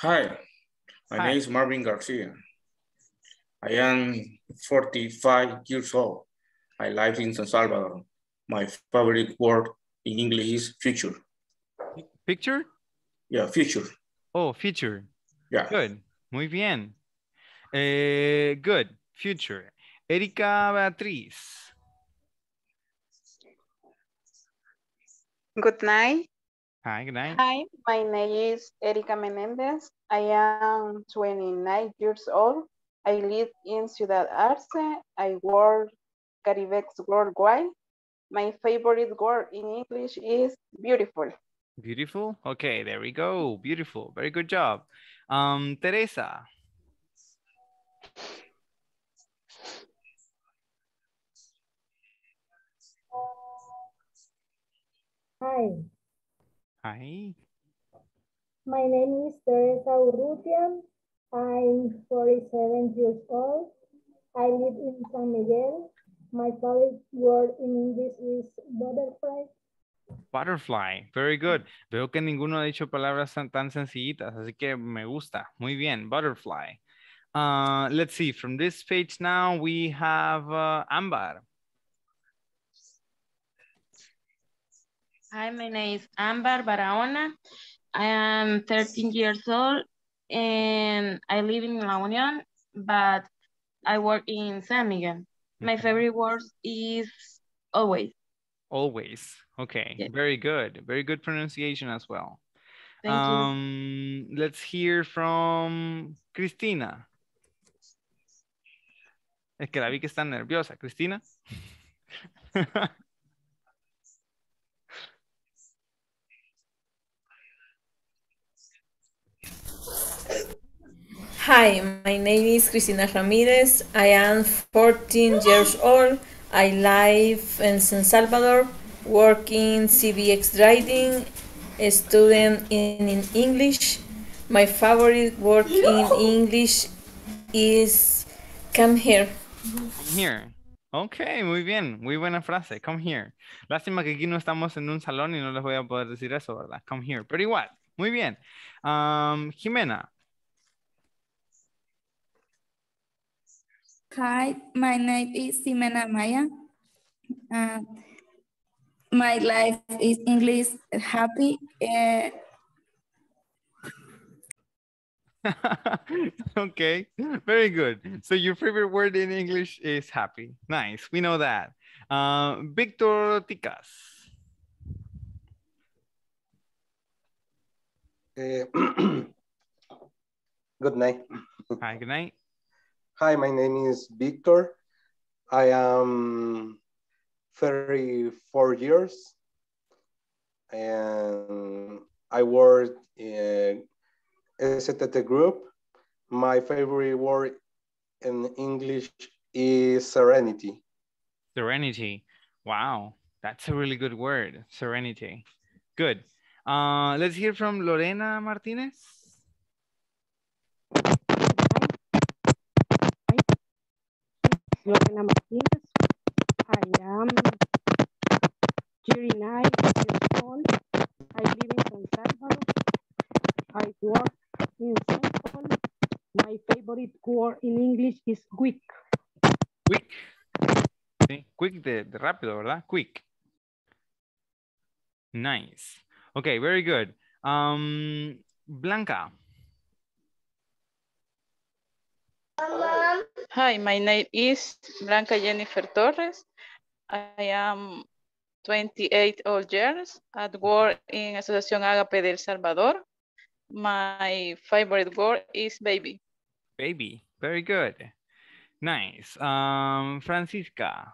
Hi, my Hi. name is Marvin Garcia. I am 45 years old. I live in San Salvador. My favorite word in English is future. Picture? Yeah, future. Oh, future. Yeah. Good. Muy bien. Eh, good. Future. Erika Beatriz. Good night. Hi, good night. Hi, my name is Erika Menendez. I am 29 years old. I live in Ciudad Arce. I work Caribex worldwide. My favorite word in English is beautiful. Beautiful. Okay, there we go. Beautiful. Very good job. Um, Teresa. Hi. Hi. My name is Teresa Urrutia. I'm 47 years old. I live in San Miguel. My favorite word in English is butterfly. Butterfly, very good. Mm. Veo que ninguno ha dicho palabras tan, tan sencillitas, así que me gusta. Muy bien, butterfly. Uh, let's see, from this page now we have uh, Ambar. Hi, my name is Ambar Barahona. I am 13 years old and I live in La Union, but I work in San Miguel. My favorite word is always. Always. Okay, very good. Very good pronunciation as well. Thank um, you. Let's hear from Cristina. Es que la vi que está nerviosa, Cristina. Hi, my name is Cristina Ramirez. I am 14 years old. I live in San Salvador. Working, CBX writing, a student in, in English. My favorite work in English is come here. Come here. Ok, muy bien, muy buena frase, come here. Lástima que aquí no estamos en un salón y no les voy a poder decir eso, ¿verdad? Come here, pero igual, muy bien. Um, Jimena. Hi, my name is Jimena Maya. Uh, my life is English happy. Uh... okay, very good. So your favorite word in English is happy. Nice, we know that. Uh, Victor Ticas. Uh, good night. Hi, good night. Hi, my name is Victor. I am 34 years. And I worked in STT Group. My favorite word in English is serenity. Serenity. Wow, that's a really good word, serenity. Good. Uh, let's hear from Lorena Martinez. Lorena Martinez I am Jerry Knight. I live in San Salvador. I work in San Central. My favorite word in English is quick. Quick. Sí, quick de, de rápido, ¿verdad? Quick. Nice. Okay, very good. Um, Blanca, Hi, my name is Blanca Jennifer Torres. I am 28 old years at work in Asociación Agape del Salvador. My favorite word is baby. Baby, very good. Nice. Um, Francisca.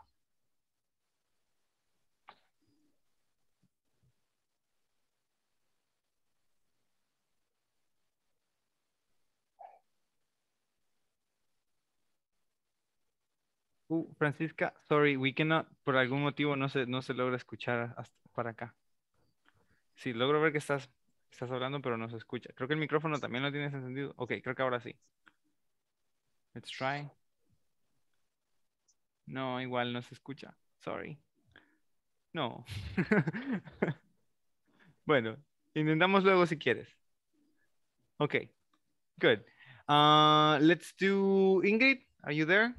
Uh, Francisca, sorry, we cannot, por algún motivo no se, no se logra escuchar hasta para acá. Sí, logro ver que estás, estás hablando, pero no se escucha. Creo que el micrófono también lo tienes encendido. Ok, creo que ahora sí. Let's try. No, igual no se escucha. Sorry. No. bueno, intentamos luego si quieres. Ok, good. Uh, let's do Ingrid. Are you there?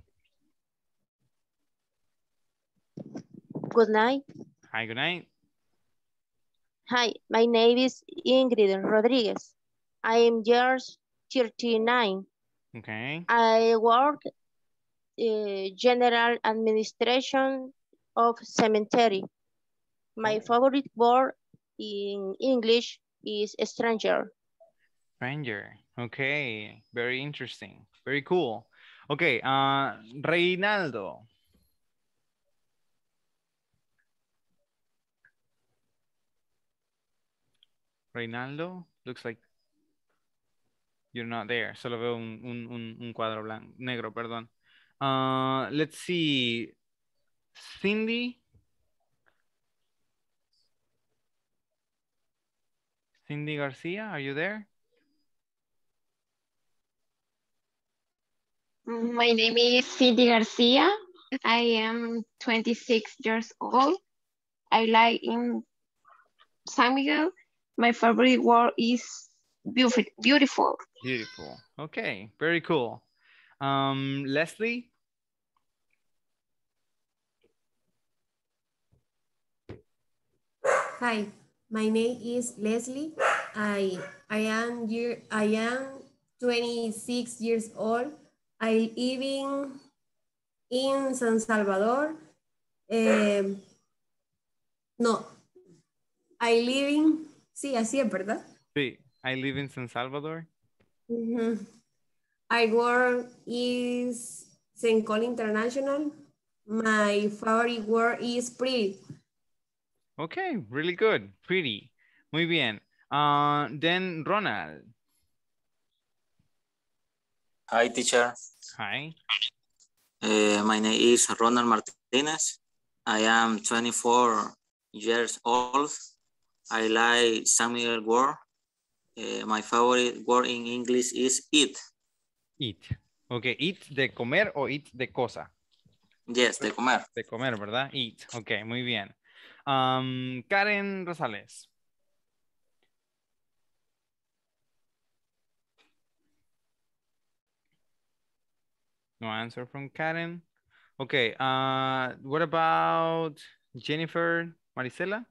Good night. Hi, good night. Hi, my name is Ingrid Rodriguez. I am years 39. Okay. I work uh, general administration of cemetery. My favorite word in English is stranger. Stranger. Okay. Very interesting. Very cool. Okay. Uh, Reinaldo. Reinaldo, looks like you're not there. Solo veo un, un, un cuadro blanco, negro, perdón. Uh, let's see. Cindy. Cindy Garcia, are you there? My name is Cindy Garcia. I am 26 years old. I live in San Miguel my favorite word is beautiful. Beautiful. Okay, very cool. Um, Leslie? Hi, my name is Leslie. I I am year I am 26 years old. I live in, in San Salvador. Um, no, I live in Sí, así es, ¿verdad? Sí, I live in San Salvador. Mm -hmm. I work is St. Paul International. My favorite word is pretty. Okay, really good. Pretty. Muy bien. Uh, then Ronald. Hi, teacher. Hi. Uh, my name is Ronald Martinez. I am 24 years old. I like Samuel word. Eh, my favorite word in English is eat. Eat. Okay, eat de comer o eat de cosa. Yes, de comer. De comer, ¿verdad? Eat. Ok, muy bien. Um, Karen Rosales. No answer from Karen. Okay, uh, what about Jennifer Marisela?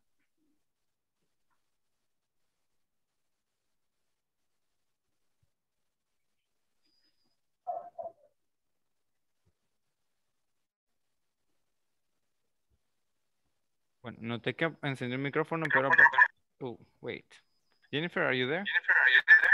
Bueno, noté que encender el micrófono, pero... Oh, wait. Jennifer, are you Jennifer, are you there?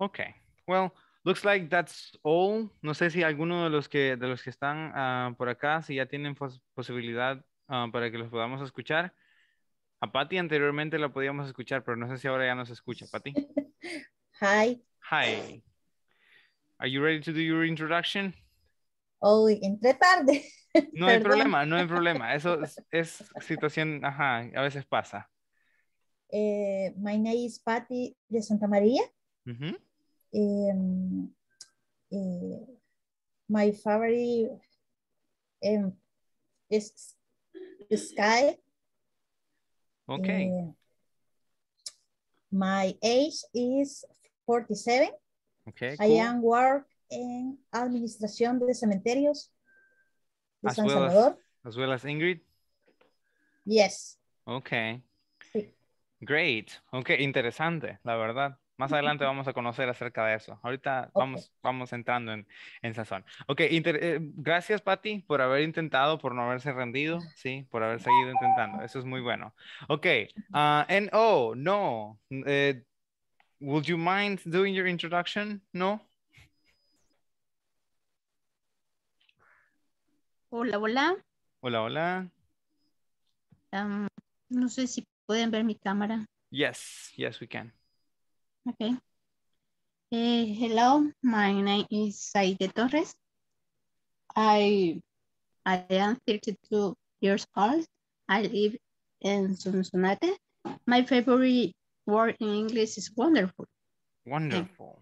Okay. Well, looks like that's all. No sé si alguno de los que, de los que están ah, por acá, si ya tienen posibilidad ah, para que los podamos escuchar. A Patty anteriormente la podíamos escuchar, pero no sé si ahora ya nos escucha. Patty. Hi. Hi. Are you ready to do your introduction? hoy entre tarde. No hay problema, no hay problema. Eso es, situación, ajá, a veces pasa. Eh, my name is Patty de Santa María. Em, eh, my favorite em, is Sky. Ok. Eh, my age is 47. Okay, I am work en Administración de Cementerios de San Salvador. As, well as Ingrid? Yes. Okay. Great. Ok, interesante, la verdad. Más adelante vamos a conocer acerca de eso. Ahorita vamos, vamos entrando en, en sazón. Ok, eh, gracias Patti por haber intentado, por no haberse rendido, sí, por haber seguido intentando. Eso es muy bueno. Ok, ah, and oh, no. Eh, would you mind doing your introduction? No. Hola, hola. Hola, hola. Um, no sé si pueden ver mi cámara. Yes, yes, we can. Okay. Uh, hello, my name is Saide Torres. I, I am 32 years old. I live in Sonsonate. My favorite word in English is wonderful. Wonderful.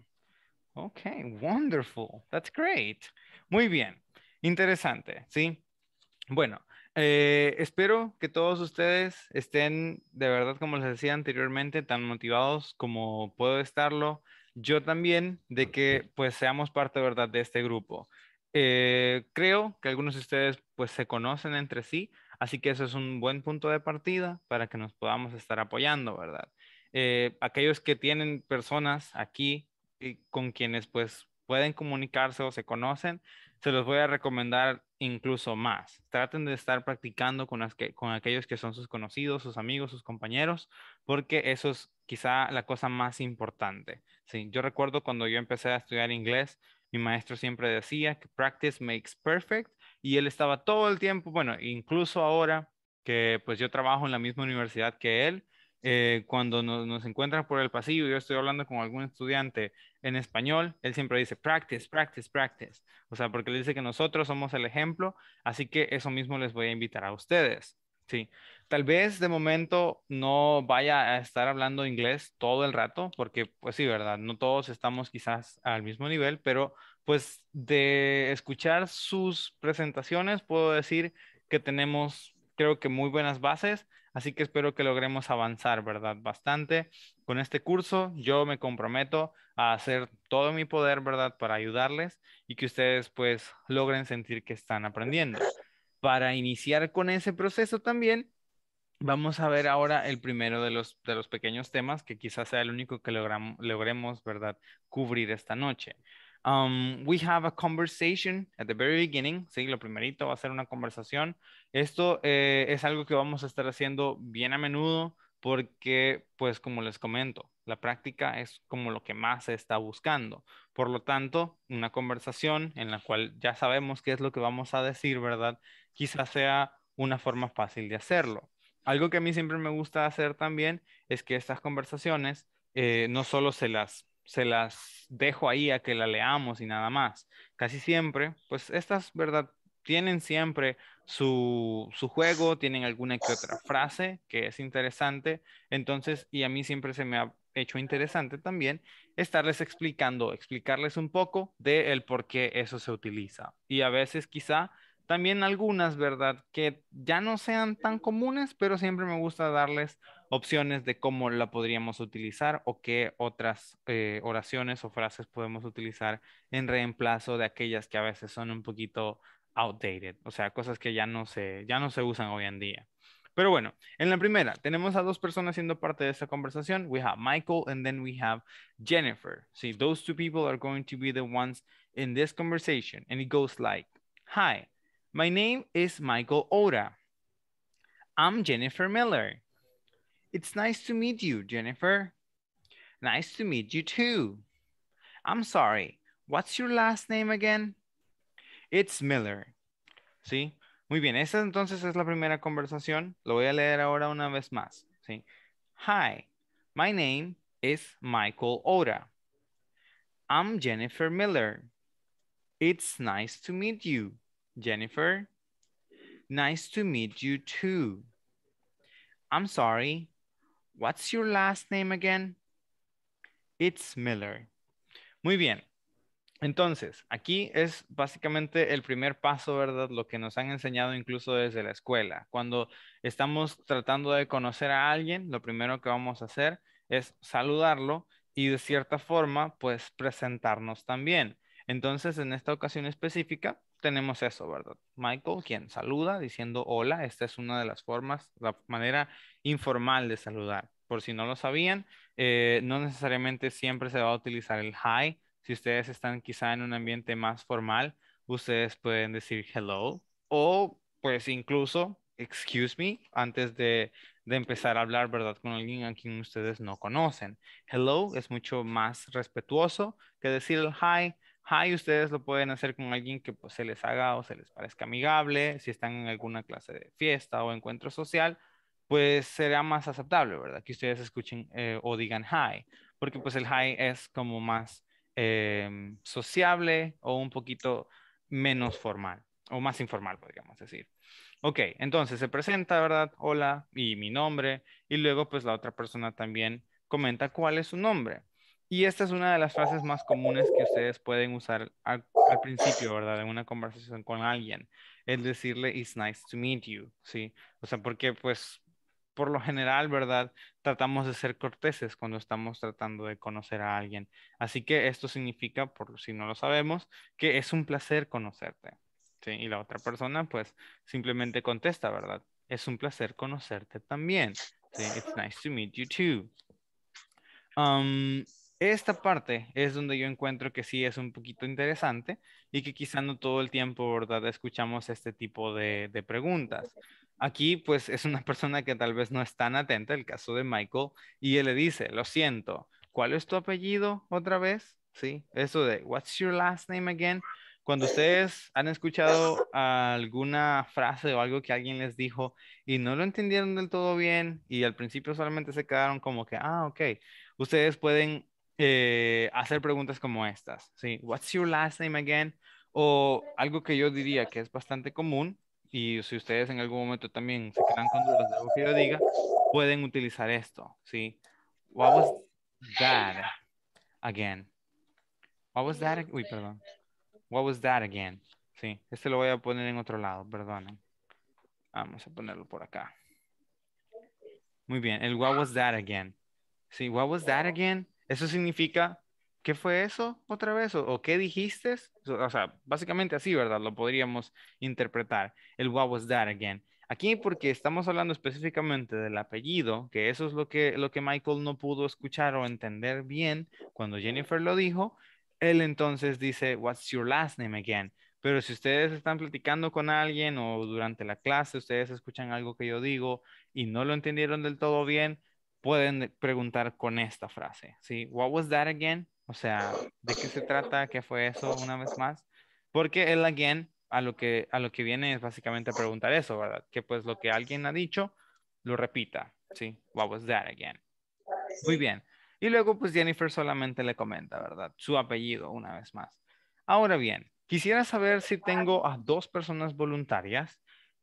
Okay, wonderful. That's great. Muy bien. Interesante, ¿sí? Bueno, eh, espero que todos ustedes estén de verdad, como les decía anteriormente, tan motivados como puedo estarlo. Yo también, de que pues seamos parte, ¿verdad?, de este grupo. Eh, creo que algunos de ustedes pues se conocen entre sí, así que eso es un buen punto de partida para que nos podamos estar apoyando, ¿verdad? Eh, aquellos que tienen personas aquí con quienes pues pueden comunicarse o se conocen, se los voy a recomendar incluso más. Traten de estar practicando con, las con aquellos que son sus conocidos, sus amigos, sus compañeros, porque eso es quizá la cosa más importante. Sí, yo recuerdo cuando yo empecé a estudiar inglés, mi maestro siempre decía que practice makes perfect y él estaba todo el tiempo, bueno, incluso ahora que pues yo trabajo en la misma universidad que él, eh, cuando nos, nos encuentran por el pasillo, yo estoy hablando con algún estudiante en español, él siempre dice practice, practice, practice. O sea, porque le dice que nosotros somos el ejemplo, así que eso mismo les voy a invitar a ustedes. Sí, tal vez de momento no vaya a estar hablando inglés todo el rato, porque pues sí, ¿verdad? No todos estamos quizás al mismo nivel, pero pues de escuchar sus presentaciones puedo decir que tenemos creo que muy buenas bases, Así que espero que logremos avanzar, ¿verdad? Bastante con este curso. Yo me comprometo a hacer todo mi poder, ¿verdad? Para ayudarles y que ustedes pues logren sentir que están aprendiendo. Para iniciar con ese proceso también, vamos a ver ahora el primero de los, de los pequeños temas que quizás sea el único que logremos, ¿verdad? Cubrir esta noche. Um, we have a conversation at the very beginning. Sí, lo primerito va a ser una conversación. Esto eh, es algo que vamos a estar haciendo bien a menudo porque, pues, como les comento, la práctica es como lo que más se está buscando. Por lo tanto, una conversación en la cual ya sabemos qué es lo que vamos a decir, ¿verdad? Quizás sea una forma fácil de hacerlo. Algo que a mí siempre me gusta hacer también es que estas conversaciones eh, no solo se las se las dejo ahí a que la leamos y nada más. Casi siempre, pues estas, ¿verdad? Tienen siempre su, juego, tienen alguna que otra frase que es interesante. Entonces, y a mí siempre se me ha hecho interesante también estarles explicando, explicarles un poco de el por qué eso se utiliza. Y a veces quizá también algunas, ¿verdad? Que ya no sean tan comunes, pero siempre me gusta darles opciones de cómo la podríamos utilizar o qué otras eh, oraciones o frases podemos utilizar en reemplazo de aquellas que a veces son un poquito outdated, o sea, cosas que ya no se, ya no se usan hoy en día. Pero bueno, en la primera tenemos a dos personas siendo parte de esta conversación. We have Michael and then we have Jennifer. See, those two people are going to be the ones in this conversation. And it goes like, Hi, my name is Michael Ora. I'm Jennifer Miller. It's nice to meet you, Jennifer. Nice to meet you too. I'm sorry, what's your last name again? It's Miller. ¿Sí? Muy bien, esa entonces es la primera conversación. Lo voy a leer ahora una vez más. ¿sí? Hi, my name is Michael Oda. I'm Jennifer Miller. It's nice to meet you, Jennifer. Nice to meet you too. I'm sorry, What's your last name again? It's Miller. Muy bien. Entonces, aquí es básicamente el primer paso, ¿verdad? Lo que nos han enseñado incluso desde la escuela. Cuando estamos tratando de conocer a alguien, lo primero que vamos a hacer es saludarlo y de cierta forma, pues presentarnos también. Entonces, en esta ocasión específica, tenemos eso, ¿verdad? Michael, quien saluda diciendo hola, esta es una de las formas, la manera informal de saludar. Por si no lo sabían, eh, no necesariamente siempre se va a utilizar el hi. Si ustedes están quizá en un ambiente más formal, ustedes pueden decir hello o pues incluso excuse me antes de, de empezar a hablar, ¿verdad? Con alguien a quien ustedes no conocen. Hello es mucho más respetuoso que decir el hi. Hi, ustedes lo pueden hacer con alguien que pues, se les haga o se les parezca amigable, si están en alguna clase de fiesta o encuentro social, pues será más aceptable, ¿verdad? Que ustedes escuchen eh, o digan hi. porque pues el hi es como más em, sociable o un poquito menos formal o más informal, podríamos decir. Ok, entonces se presenta, ¿verdad? Hola y mi nombre y luego pues la otra persona también comenta cuál es su nombre. Y esta es una de las frases más comunes que ustedes pueden usar al, principio, ¿verdad? En una conversación con alguien. Es decirle, it's nice to meet you, ¿sí? O sea, porque pues por lo general, ¿verdad? Tratamos de ser corteses cuando estamos tratando de conocer a alguien. Así que esto significa, por si no lo sabemos, que es un placer conocerte. ¿sí? Y la otra persona, pues, simplemente contesta, ¿verdad? Es un placer conocerte también. ¿sí? It's nice to meet you too. Um, esta parte es donde yo encuentro que sí es un poquito interesante y que quizá no todo el tiempo, ¿verdad? Escuchamos este tipo de, preguntas. Aquí, pues, es una persona que tal vez no es tan atenta, el caso de Michael, y él le dice, lo siento, ¿cuál es tu apellido otra vez? Sí, eso de, what's your last name again? Cuando ustedes han escuchado alguna frase o algo que alguien les dijo y no lo entendieron del todo bien y al principio solamente se quedaron como que, ah, ok, ustedes pueden eh, hacer preguntas como estas, ¿sí? What's your last name again? O algo que yo diría que es bastante común, y si ustedes en algún momento también se quedan con dudas de algo que yo diga, pueden utilizar esto, ¿sí? What was that again? What was that? Uy, perdón. What was that again? Sí, este lo voy a poner en otro lado, perdón. Vamos a ponerlo por acá. Muy bien, el what was that again? Sí, what was that again? Eso significa, ¿qué fue eso otra vez? ¿O, qué dijiste? O sea, básicamente así, ¿verdad? Lo podríamos interpretar, el what was that again. Aquí porque estamos hablando específicamente del apellido, que eso es lo que, lo que Michael no pudo escuchar o entender bien cuando Jennifer lo dijo, él entonces dice, what's your last name again? Pero si ustedes están platicando con alguien o durante la clase ustedes escuchan algo que yo digo y no lo entendieron del todo bien, pueden preguntar con esta frase, ¿sí? What was that again? O sea, ¿de qué se trata? ¿Qué fue eso? Una vez más. Porque el again a lo que, a lo que viene es básicamente preguntar eso, ¿verdad? Que pues lo que alguien ha dicho, lo repita, ¿sí? What was that again? Muy bien. Y luego pues Jennifer solamente le comenta, ¿verdad? Su apellido una vez más. Ahora bien, quisiera saber si tengo a dos personas voluntarias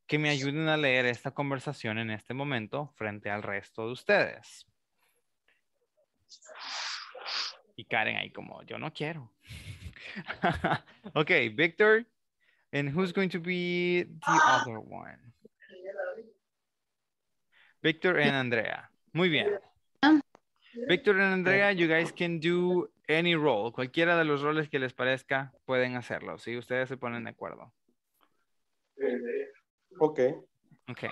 que me ayuden a leer esta conversación en este momento frente al resto de ustedes. Y Karen ahí como, yo no quiero. ok, Victor, and who's going to be the other one? Victor and Andrea. Muy bien. Victor and Andrea, you guys can do any role. Cualquiera de los roles que les parezca, pueden hacerlo. Si ustedes se ponen de acuerdo. Okay. Okay.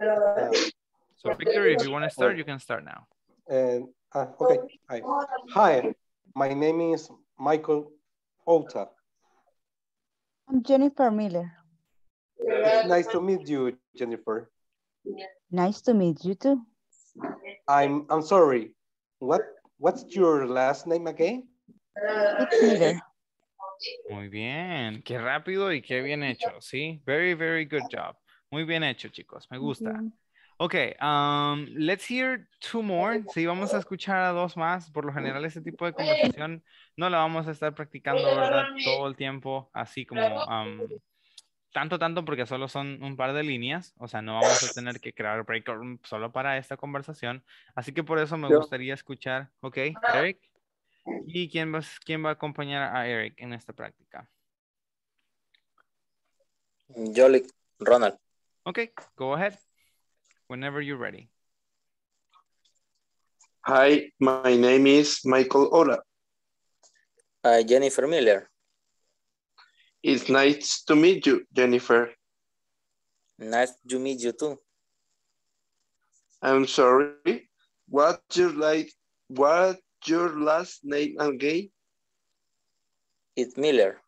Uh, so eh, Victor, if you want to start, you can start now. And uh, eh, ah, okay. Hi. Hi. My name is Michael Ota. I'm Jennifer Miller. nice to meet you, Jennifer. Nice to meet you too. I'm I'm sorry. What what's your last name again? It's Miller. Muy bien, qué rápido y qué bien hecho, ¿sí? Very, very good job. Muy bien hecho, chicos, me gusta. Ok, um, let's hear two more. Sí, vamos a escuchar a dos más. Por lo general, este tipo de conversación no la vamos a estar practicando, ¿verdad? Todo el tiempo, así como um, tanto, tanto, porque solo son un par de líneas. O sea, no vamos a tener que crear break solo para esta conversación. Así que por eso me gustaría escuchar. Ok, Eric. ¿Y quién va, quién va a acompañar a Eric en esta práctica? Jolly, Ronald. Okay, go ahead. Whenever you're ready. Hi, my name is Michael Ola. Uh, Jennifer Miller. It's nice to meet you, Jennifer. Nice to meet you too. I'm sorry. What you like? What your last name gay It's Miller.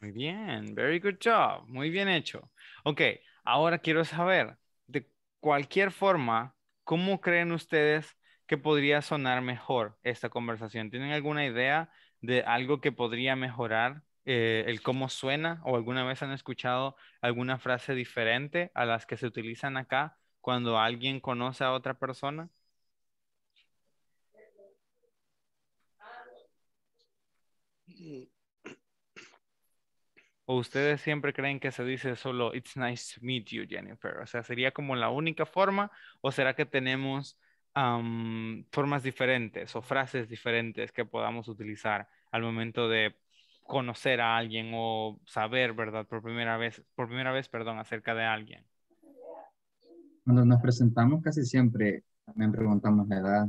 Muy bien, very good job, muy bien hecho. Ok, ahora quiero saber, de cualquier forma, ¿cómo creen ustedes que podría sonar mejor esta conversación? ¿Tienen alguna idea de algo que podría mejorar eh, el cómo suena o alguna vez han escuchado alguna frase diferente a las que se utilizan acá cuando alguien conoce a otra persona? ustedes siempre creen que se dice solo It's nice to meet you, Jennifer? O sea, ¿sería como la única forma o será que tenemos formas diferentes o frases diferentes que podamos utilizar al momento de conocer a alguien o saber, ¿verdad? Por primera vez, por primera vez, perdón, acerca de alguien. Cuando nos presentamos casi siempre también preguntamos la edad.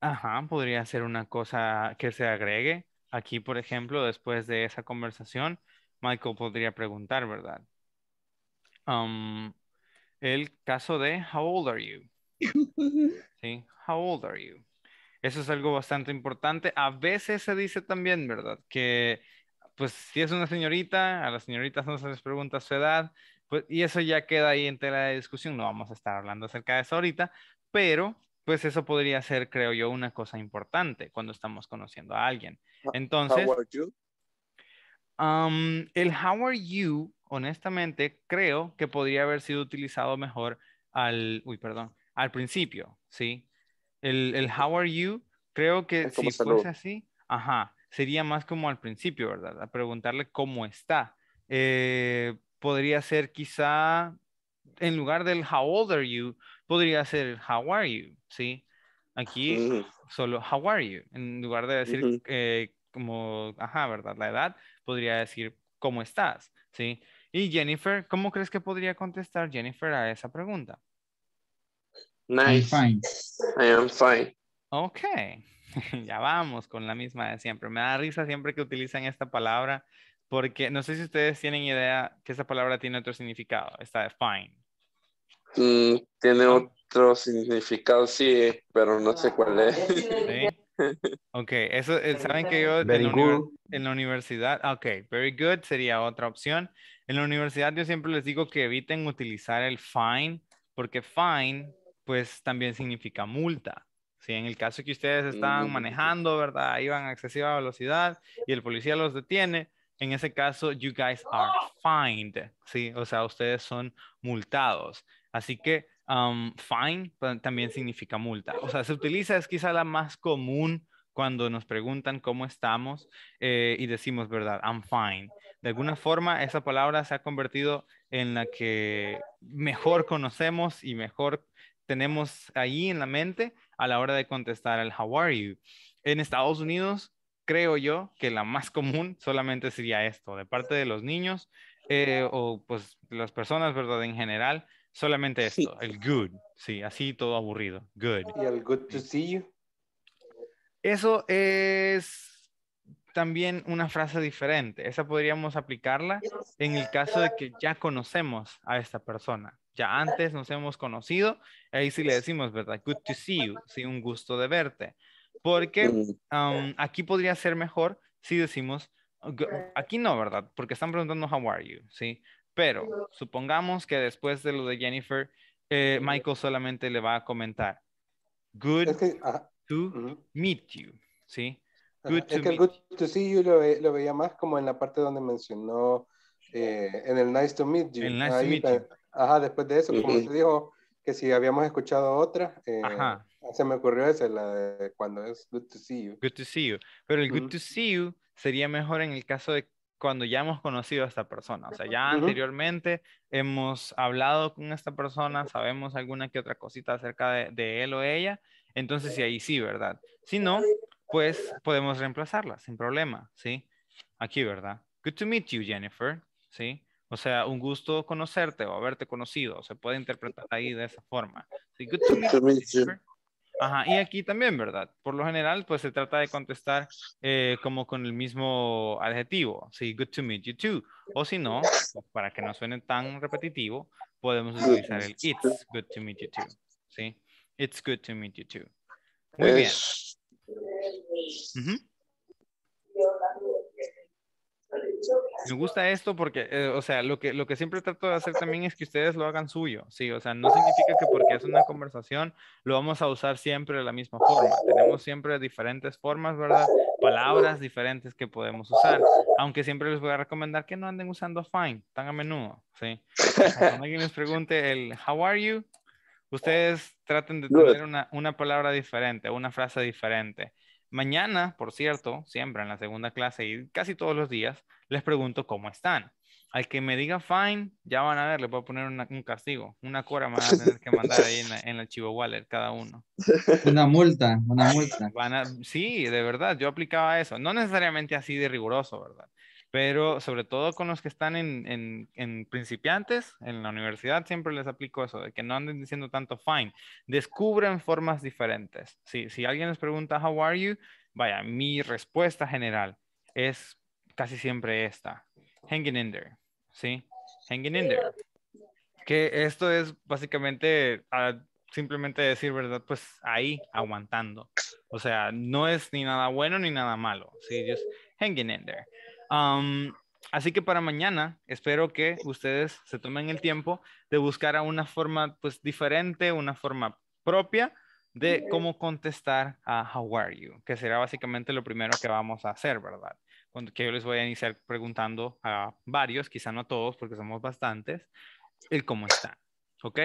Ajá, podría ser una cosa que se agregue. Aquí, por ejemplo, después de esa conversación, Michael podría preguntar, ¿verdad? Um, el caso de How old are you? ¿Sí? How old are you? Eso es algo bastante importante. A veces se dice también, ¿verdad? Que, pues, si es una señorita, a las señoritas no se les pregunta su edad, pues, y eso ya queda ahí en tela de discusión. No vamos a estar hablando acerca de eso ahorita, pero pues eso podría ser, creo yo, una cosa importante cuando estamos conociendo a alguien. Ah, Entonces, el how are you, honestamente, creo que podría haber sido utilizado mejor al, uy, perdón, al principio, ¿sí? El, el how are you, creo que ah, si fuese así, ajá, sería más como al principio, ¿verdad? A preguntarle cómo está. Eh, podría ser quizá, en lugar del how old are you, podría ser how are you, ¿sí? Aquí solo how are you, en lugar de decir eh, como, ajá, ¿verdad? La edad, podría decir cómo estás, ¿sí? Y Jennifer, ¿cómo crees que podría contestar Jennifer a esa pregunta? Nice. fine. I am fine. Ok. ya vamos con la misma de siempre. Me da risa siempre que utilizan esta palabra porque no sé si ustedes tienen idea que esa palabra tiene otro significado. Está de fine. Mm, tiene ah. otro significado, sí, pero no sé cuál es. Ok, eso, eh, saben que yo en, la universidad, ah, ok, very good sería otra opción. En la universidad yo siempre les digo que eviten utilizar el fine, porque fine pues también significa multa. Si en el caso que ustedes estaban mm. manejando, ¿verdad? Iban a excesiva velocidad y el policía los detiene, en ese caso, you guys are oh. fined, ¿sí? O sea, ustedes son multados. Así que um, fine también significa multa. O sea, se utiliza, es quizá la más común cuando nos preguntan cómo estamos eh, y decimos, ¿verdad? I'm fine. De alguna forma, esa palabra se ha convertido en la que mejor conocemos y mejor tenemos ahí en la mente a la hora de contestar el how are you. En Estados Unidos, creo yo que la más común solamente sería esto, de parte de los niños eh, o pues las personas, ¿verdad? En general, Solamente esto, el good. Sí, así todo aburrido. Good. Y el good to see you. Eso es también una frase diferente. Esa podríamos aplicarla en el caso de que ya conocemos a esta persona. Ya antes nos hemos conocido. Ahí sí le decimos, ¿verdad? Good to see you. Sí, un gusto de verte. Porque mm. um, aquí podría ser mejor si decimos, oh, aquí no, ¿verdad? Porque están preguntando, ¿how are you? Sí. Pero supongamos que después de lo de Jennifer, eh, Michael solamente le va a comentar, good to meet you, ¿sí? es que el good to see you lo, veía más como en la parte donde mencionó eh, en el nice to meet you. Ahí, to Ajá, después de eso, como se dijo, que si habíamos escuchado otra, eh, se me ocurrió esa, la de cuando es good to see you. Good to see you. Pero el good to see you sería mejor en el caso de cuando ya hemos conocido a esta persona. O sea, ya anteriormente hemos hablado con esta persona, sabemos alguna que otra cosita acerca de, él o ella. Entonces, sí, ahí sí, ¿verdad? Si no, pues podemos reemplazarla sin problema, ¿sí? Aquí, ¿verdad? Good to meet you, Jennifer, ¿sí? O sea, un gusto conocerte o haberte conocido. Se puede interpretar ahí de esa forma. Good to meet you. Ajá, y aquí también, ¿verdad? Por lo general, pues se trata de contestar eh, como con el mismo adjetivo. Sí, good to meet you too. O si no, pues, para que no suene tan repetitivo, podemos utilizar el it's good to meet you too. Sí, it's good to meet you too. Muy bien. Me gusta esto porque, eh, o sea, lo que, lo que siempre trato de hacer también es que ustedes lo hagan suyo, ¿sí? O sea, no significa que porque es una conversación lo vamos a usar siempre de la misma forma. Tenemos siempre diferentes formas, ¿verdad? Palabras diferentes que podemos usar. Aunque siempre les voy a recomendar que no anden usando fine tan a menudo, ¿sí? Cuando alguien les pregunte el how are you, ustedes traten de tener una palabra diferente, una frase diferente. Mañana, por cierto, siempre en la segunda clase y casi todos los días, les pregunto cómo están. Al que me diga fine, ya van a ver, le voy a poner un castigo. Una cora más que mandar ahí en el archivo Wallet cada uno. Una multa, una multa. sí, de verdad, yo aplicaba eso. No necesariamente así de riguroso, ¿verdad? pero sobre todo con los que están en, en, principiantes, en la universidad siempre les aplico eso, de que no anden diciendo tanto fine, descubren formas diferentes. Si, si alguien les pregunta, how are you? Vaya, mi respuesta general es casi siempre esta, hanging in there, ¿sí? Hanging in there. Que esto es básicamente ah, simplemente decir, ¿verdad? Pues ahí, aguantando. O sea, no es ni nada bueno ni nada malo, ¿sí? Just hanging in there así que para mañana espero que ustedes se tomen el tiempo de buscar una forma pues diferente, una forma propia de cómo contestar a How are you, que será básicamente lo primero que vamos a hacer, ¿verdad? Cuando, que yo les voy a iniciar preguntando a varios, quizá no a todos porque somos bastantes, el cómo están, ¿ok?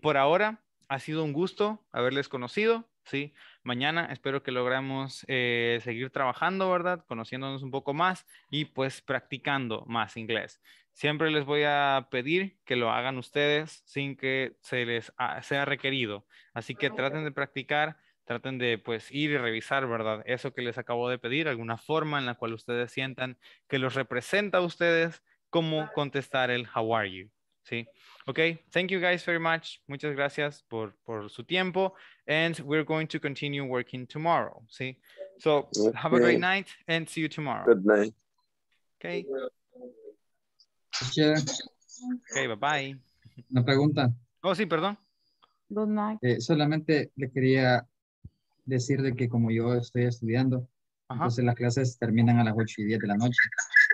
por ahora ha sido un gusto haberles conocido, ¿sí? sí mañana. Espero que logramos eh, seguir trabajando, ¿verdad? Conociéndonos un poco más y pues practicando más inglés. Siempre les voy a pedir que lo hagan ustedes sin que se les ah, sea requerido. Así que ah, traten de practicar, traten de pues ir y revisar, ¿verdad? Eso que les acabo de pedir, alguna forma en la cual ustedes sientan que los representa a ustedes cómo contestar el how are you. Sí. Ok. Thank you guys very much. Muchas gracias por, por su tiempo. And we're going to continue working tomorrow. Sí. So have a great night and see you tomorrow. Good night. Okay. Okay, bye bye. Una pregunta. Oh, sí, perdón. Good night. Eh, solamente le quería decir de que como yo estoy estudiando, entonces las clases terminan a las 8 y 10 de la noche.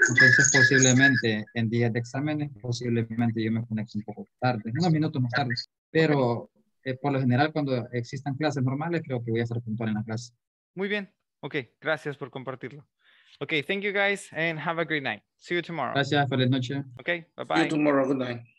Entonces, posiblemente en días de exámenes, posiblemente yo me conecte un poco tarde, unos minutos más tarde. Pero eh, por lo general, cuando existan clases normales, creo que voy a estar puntual en la clase. Muy bien. Ok, gracias por compartirlo. Ok, thank you guys and have a great night. See you tomorrow. Gracias, feliz noche. Ok, bye bye. See you tomorrow, good night.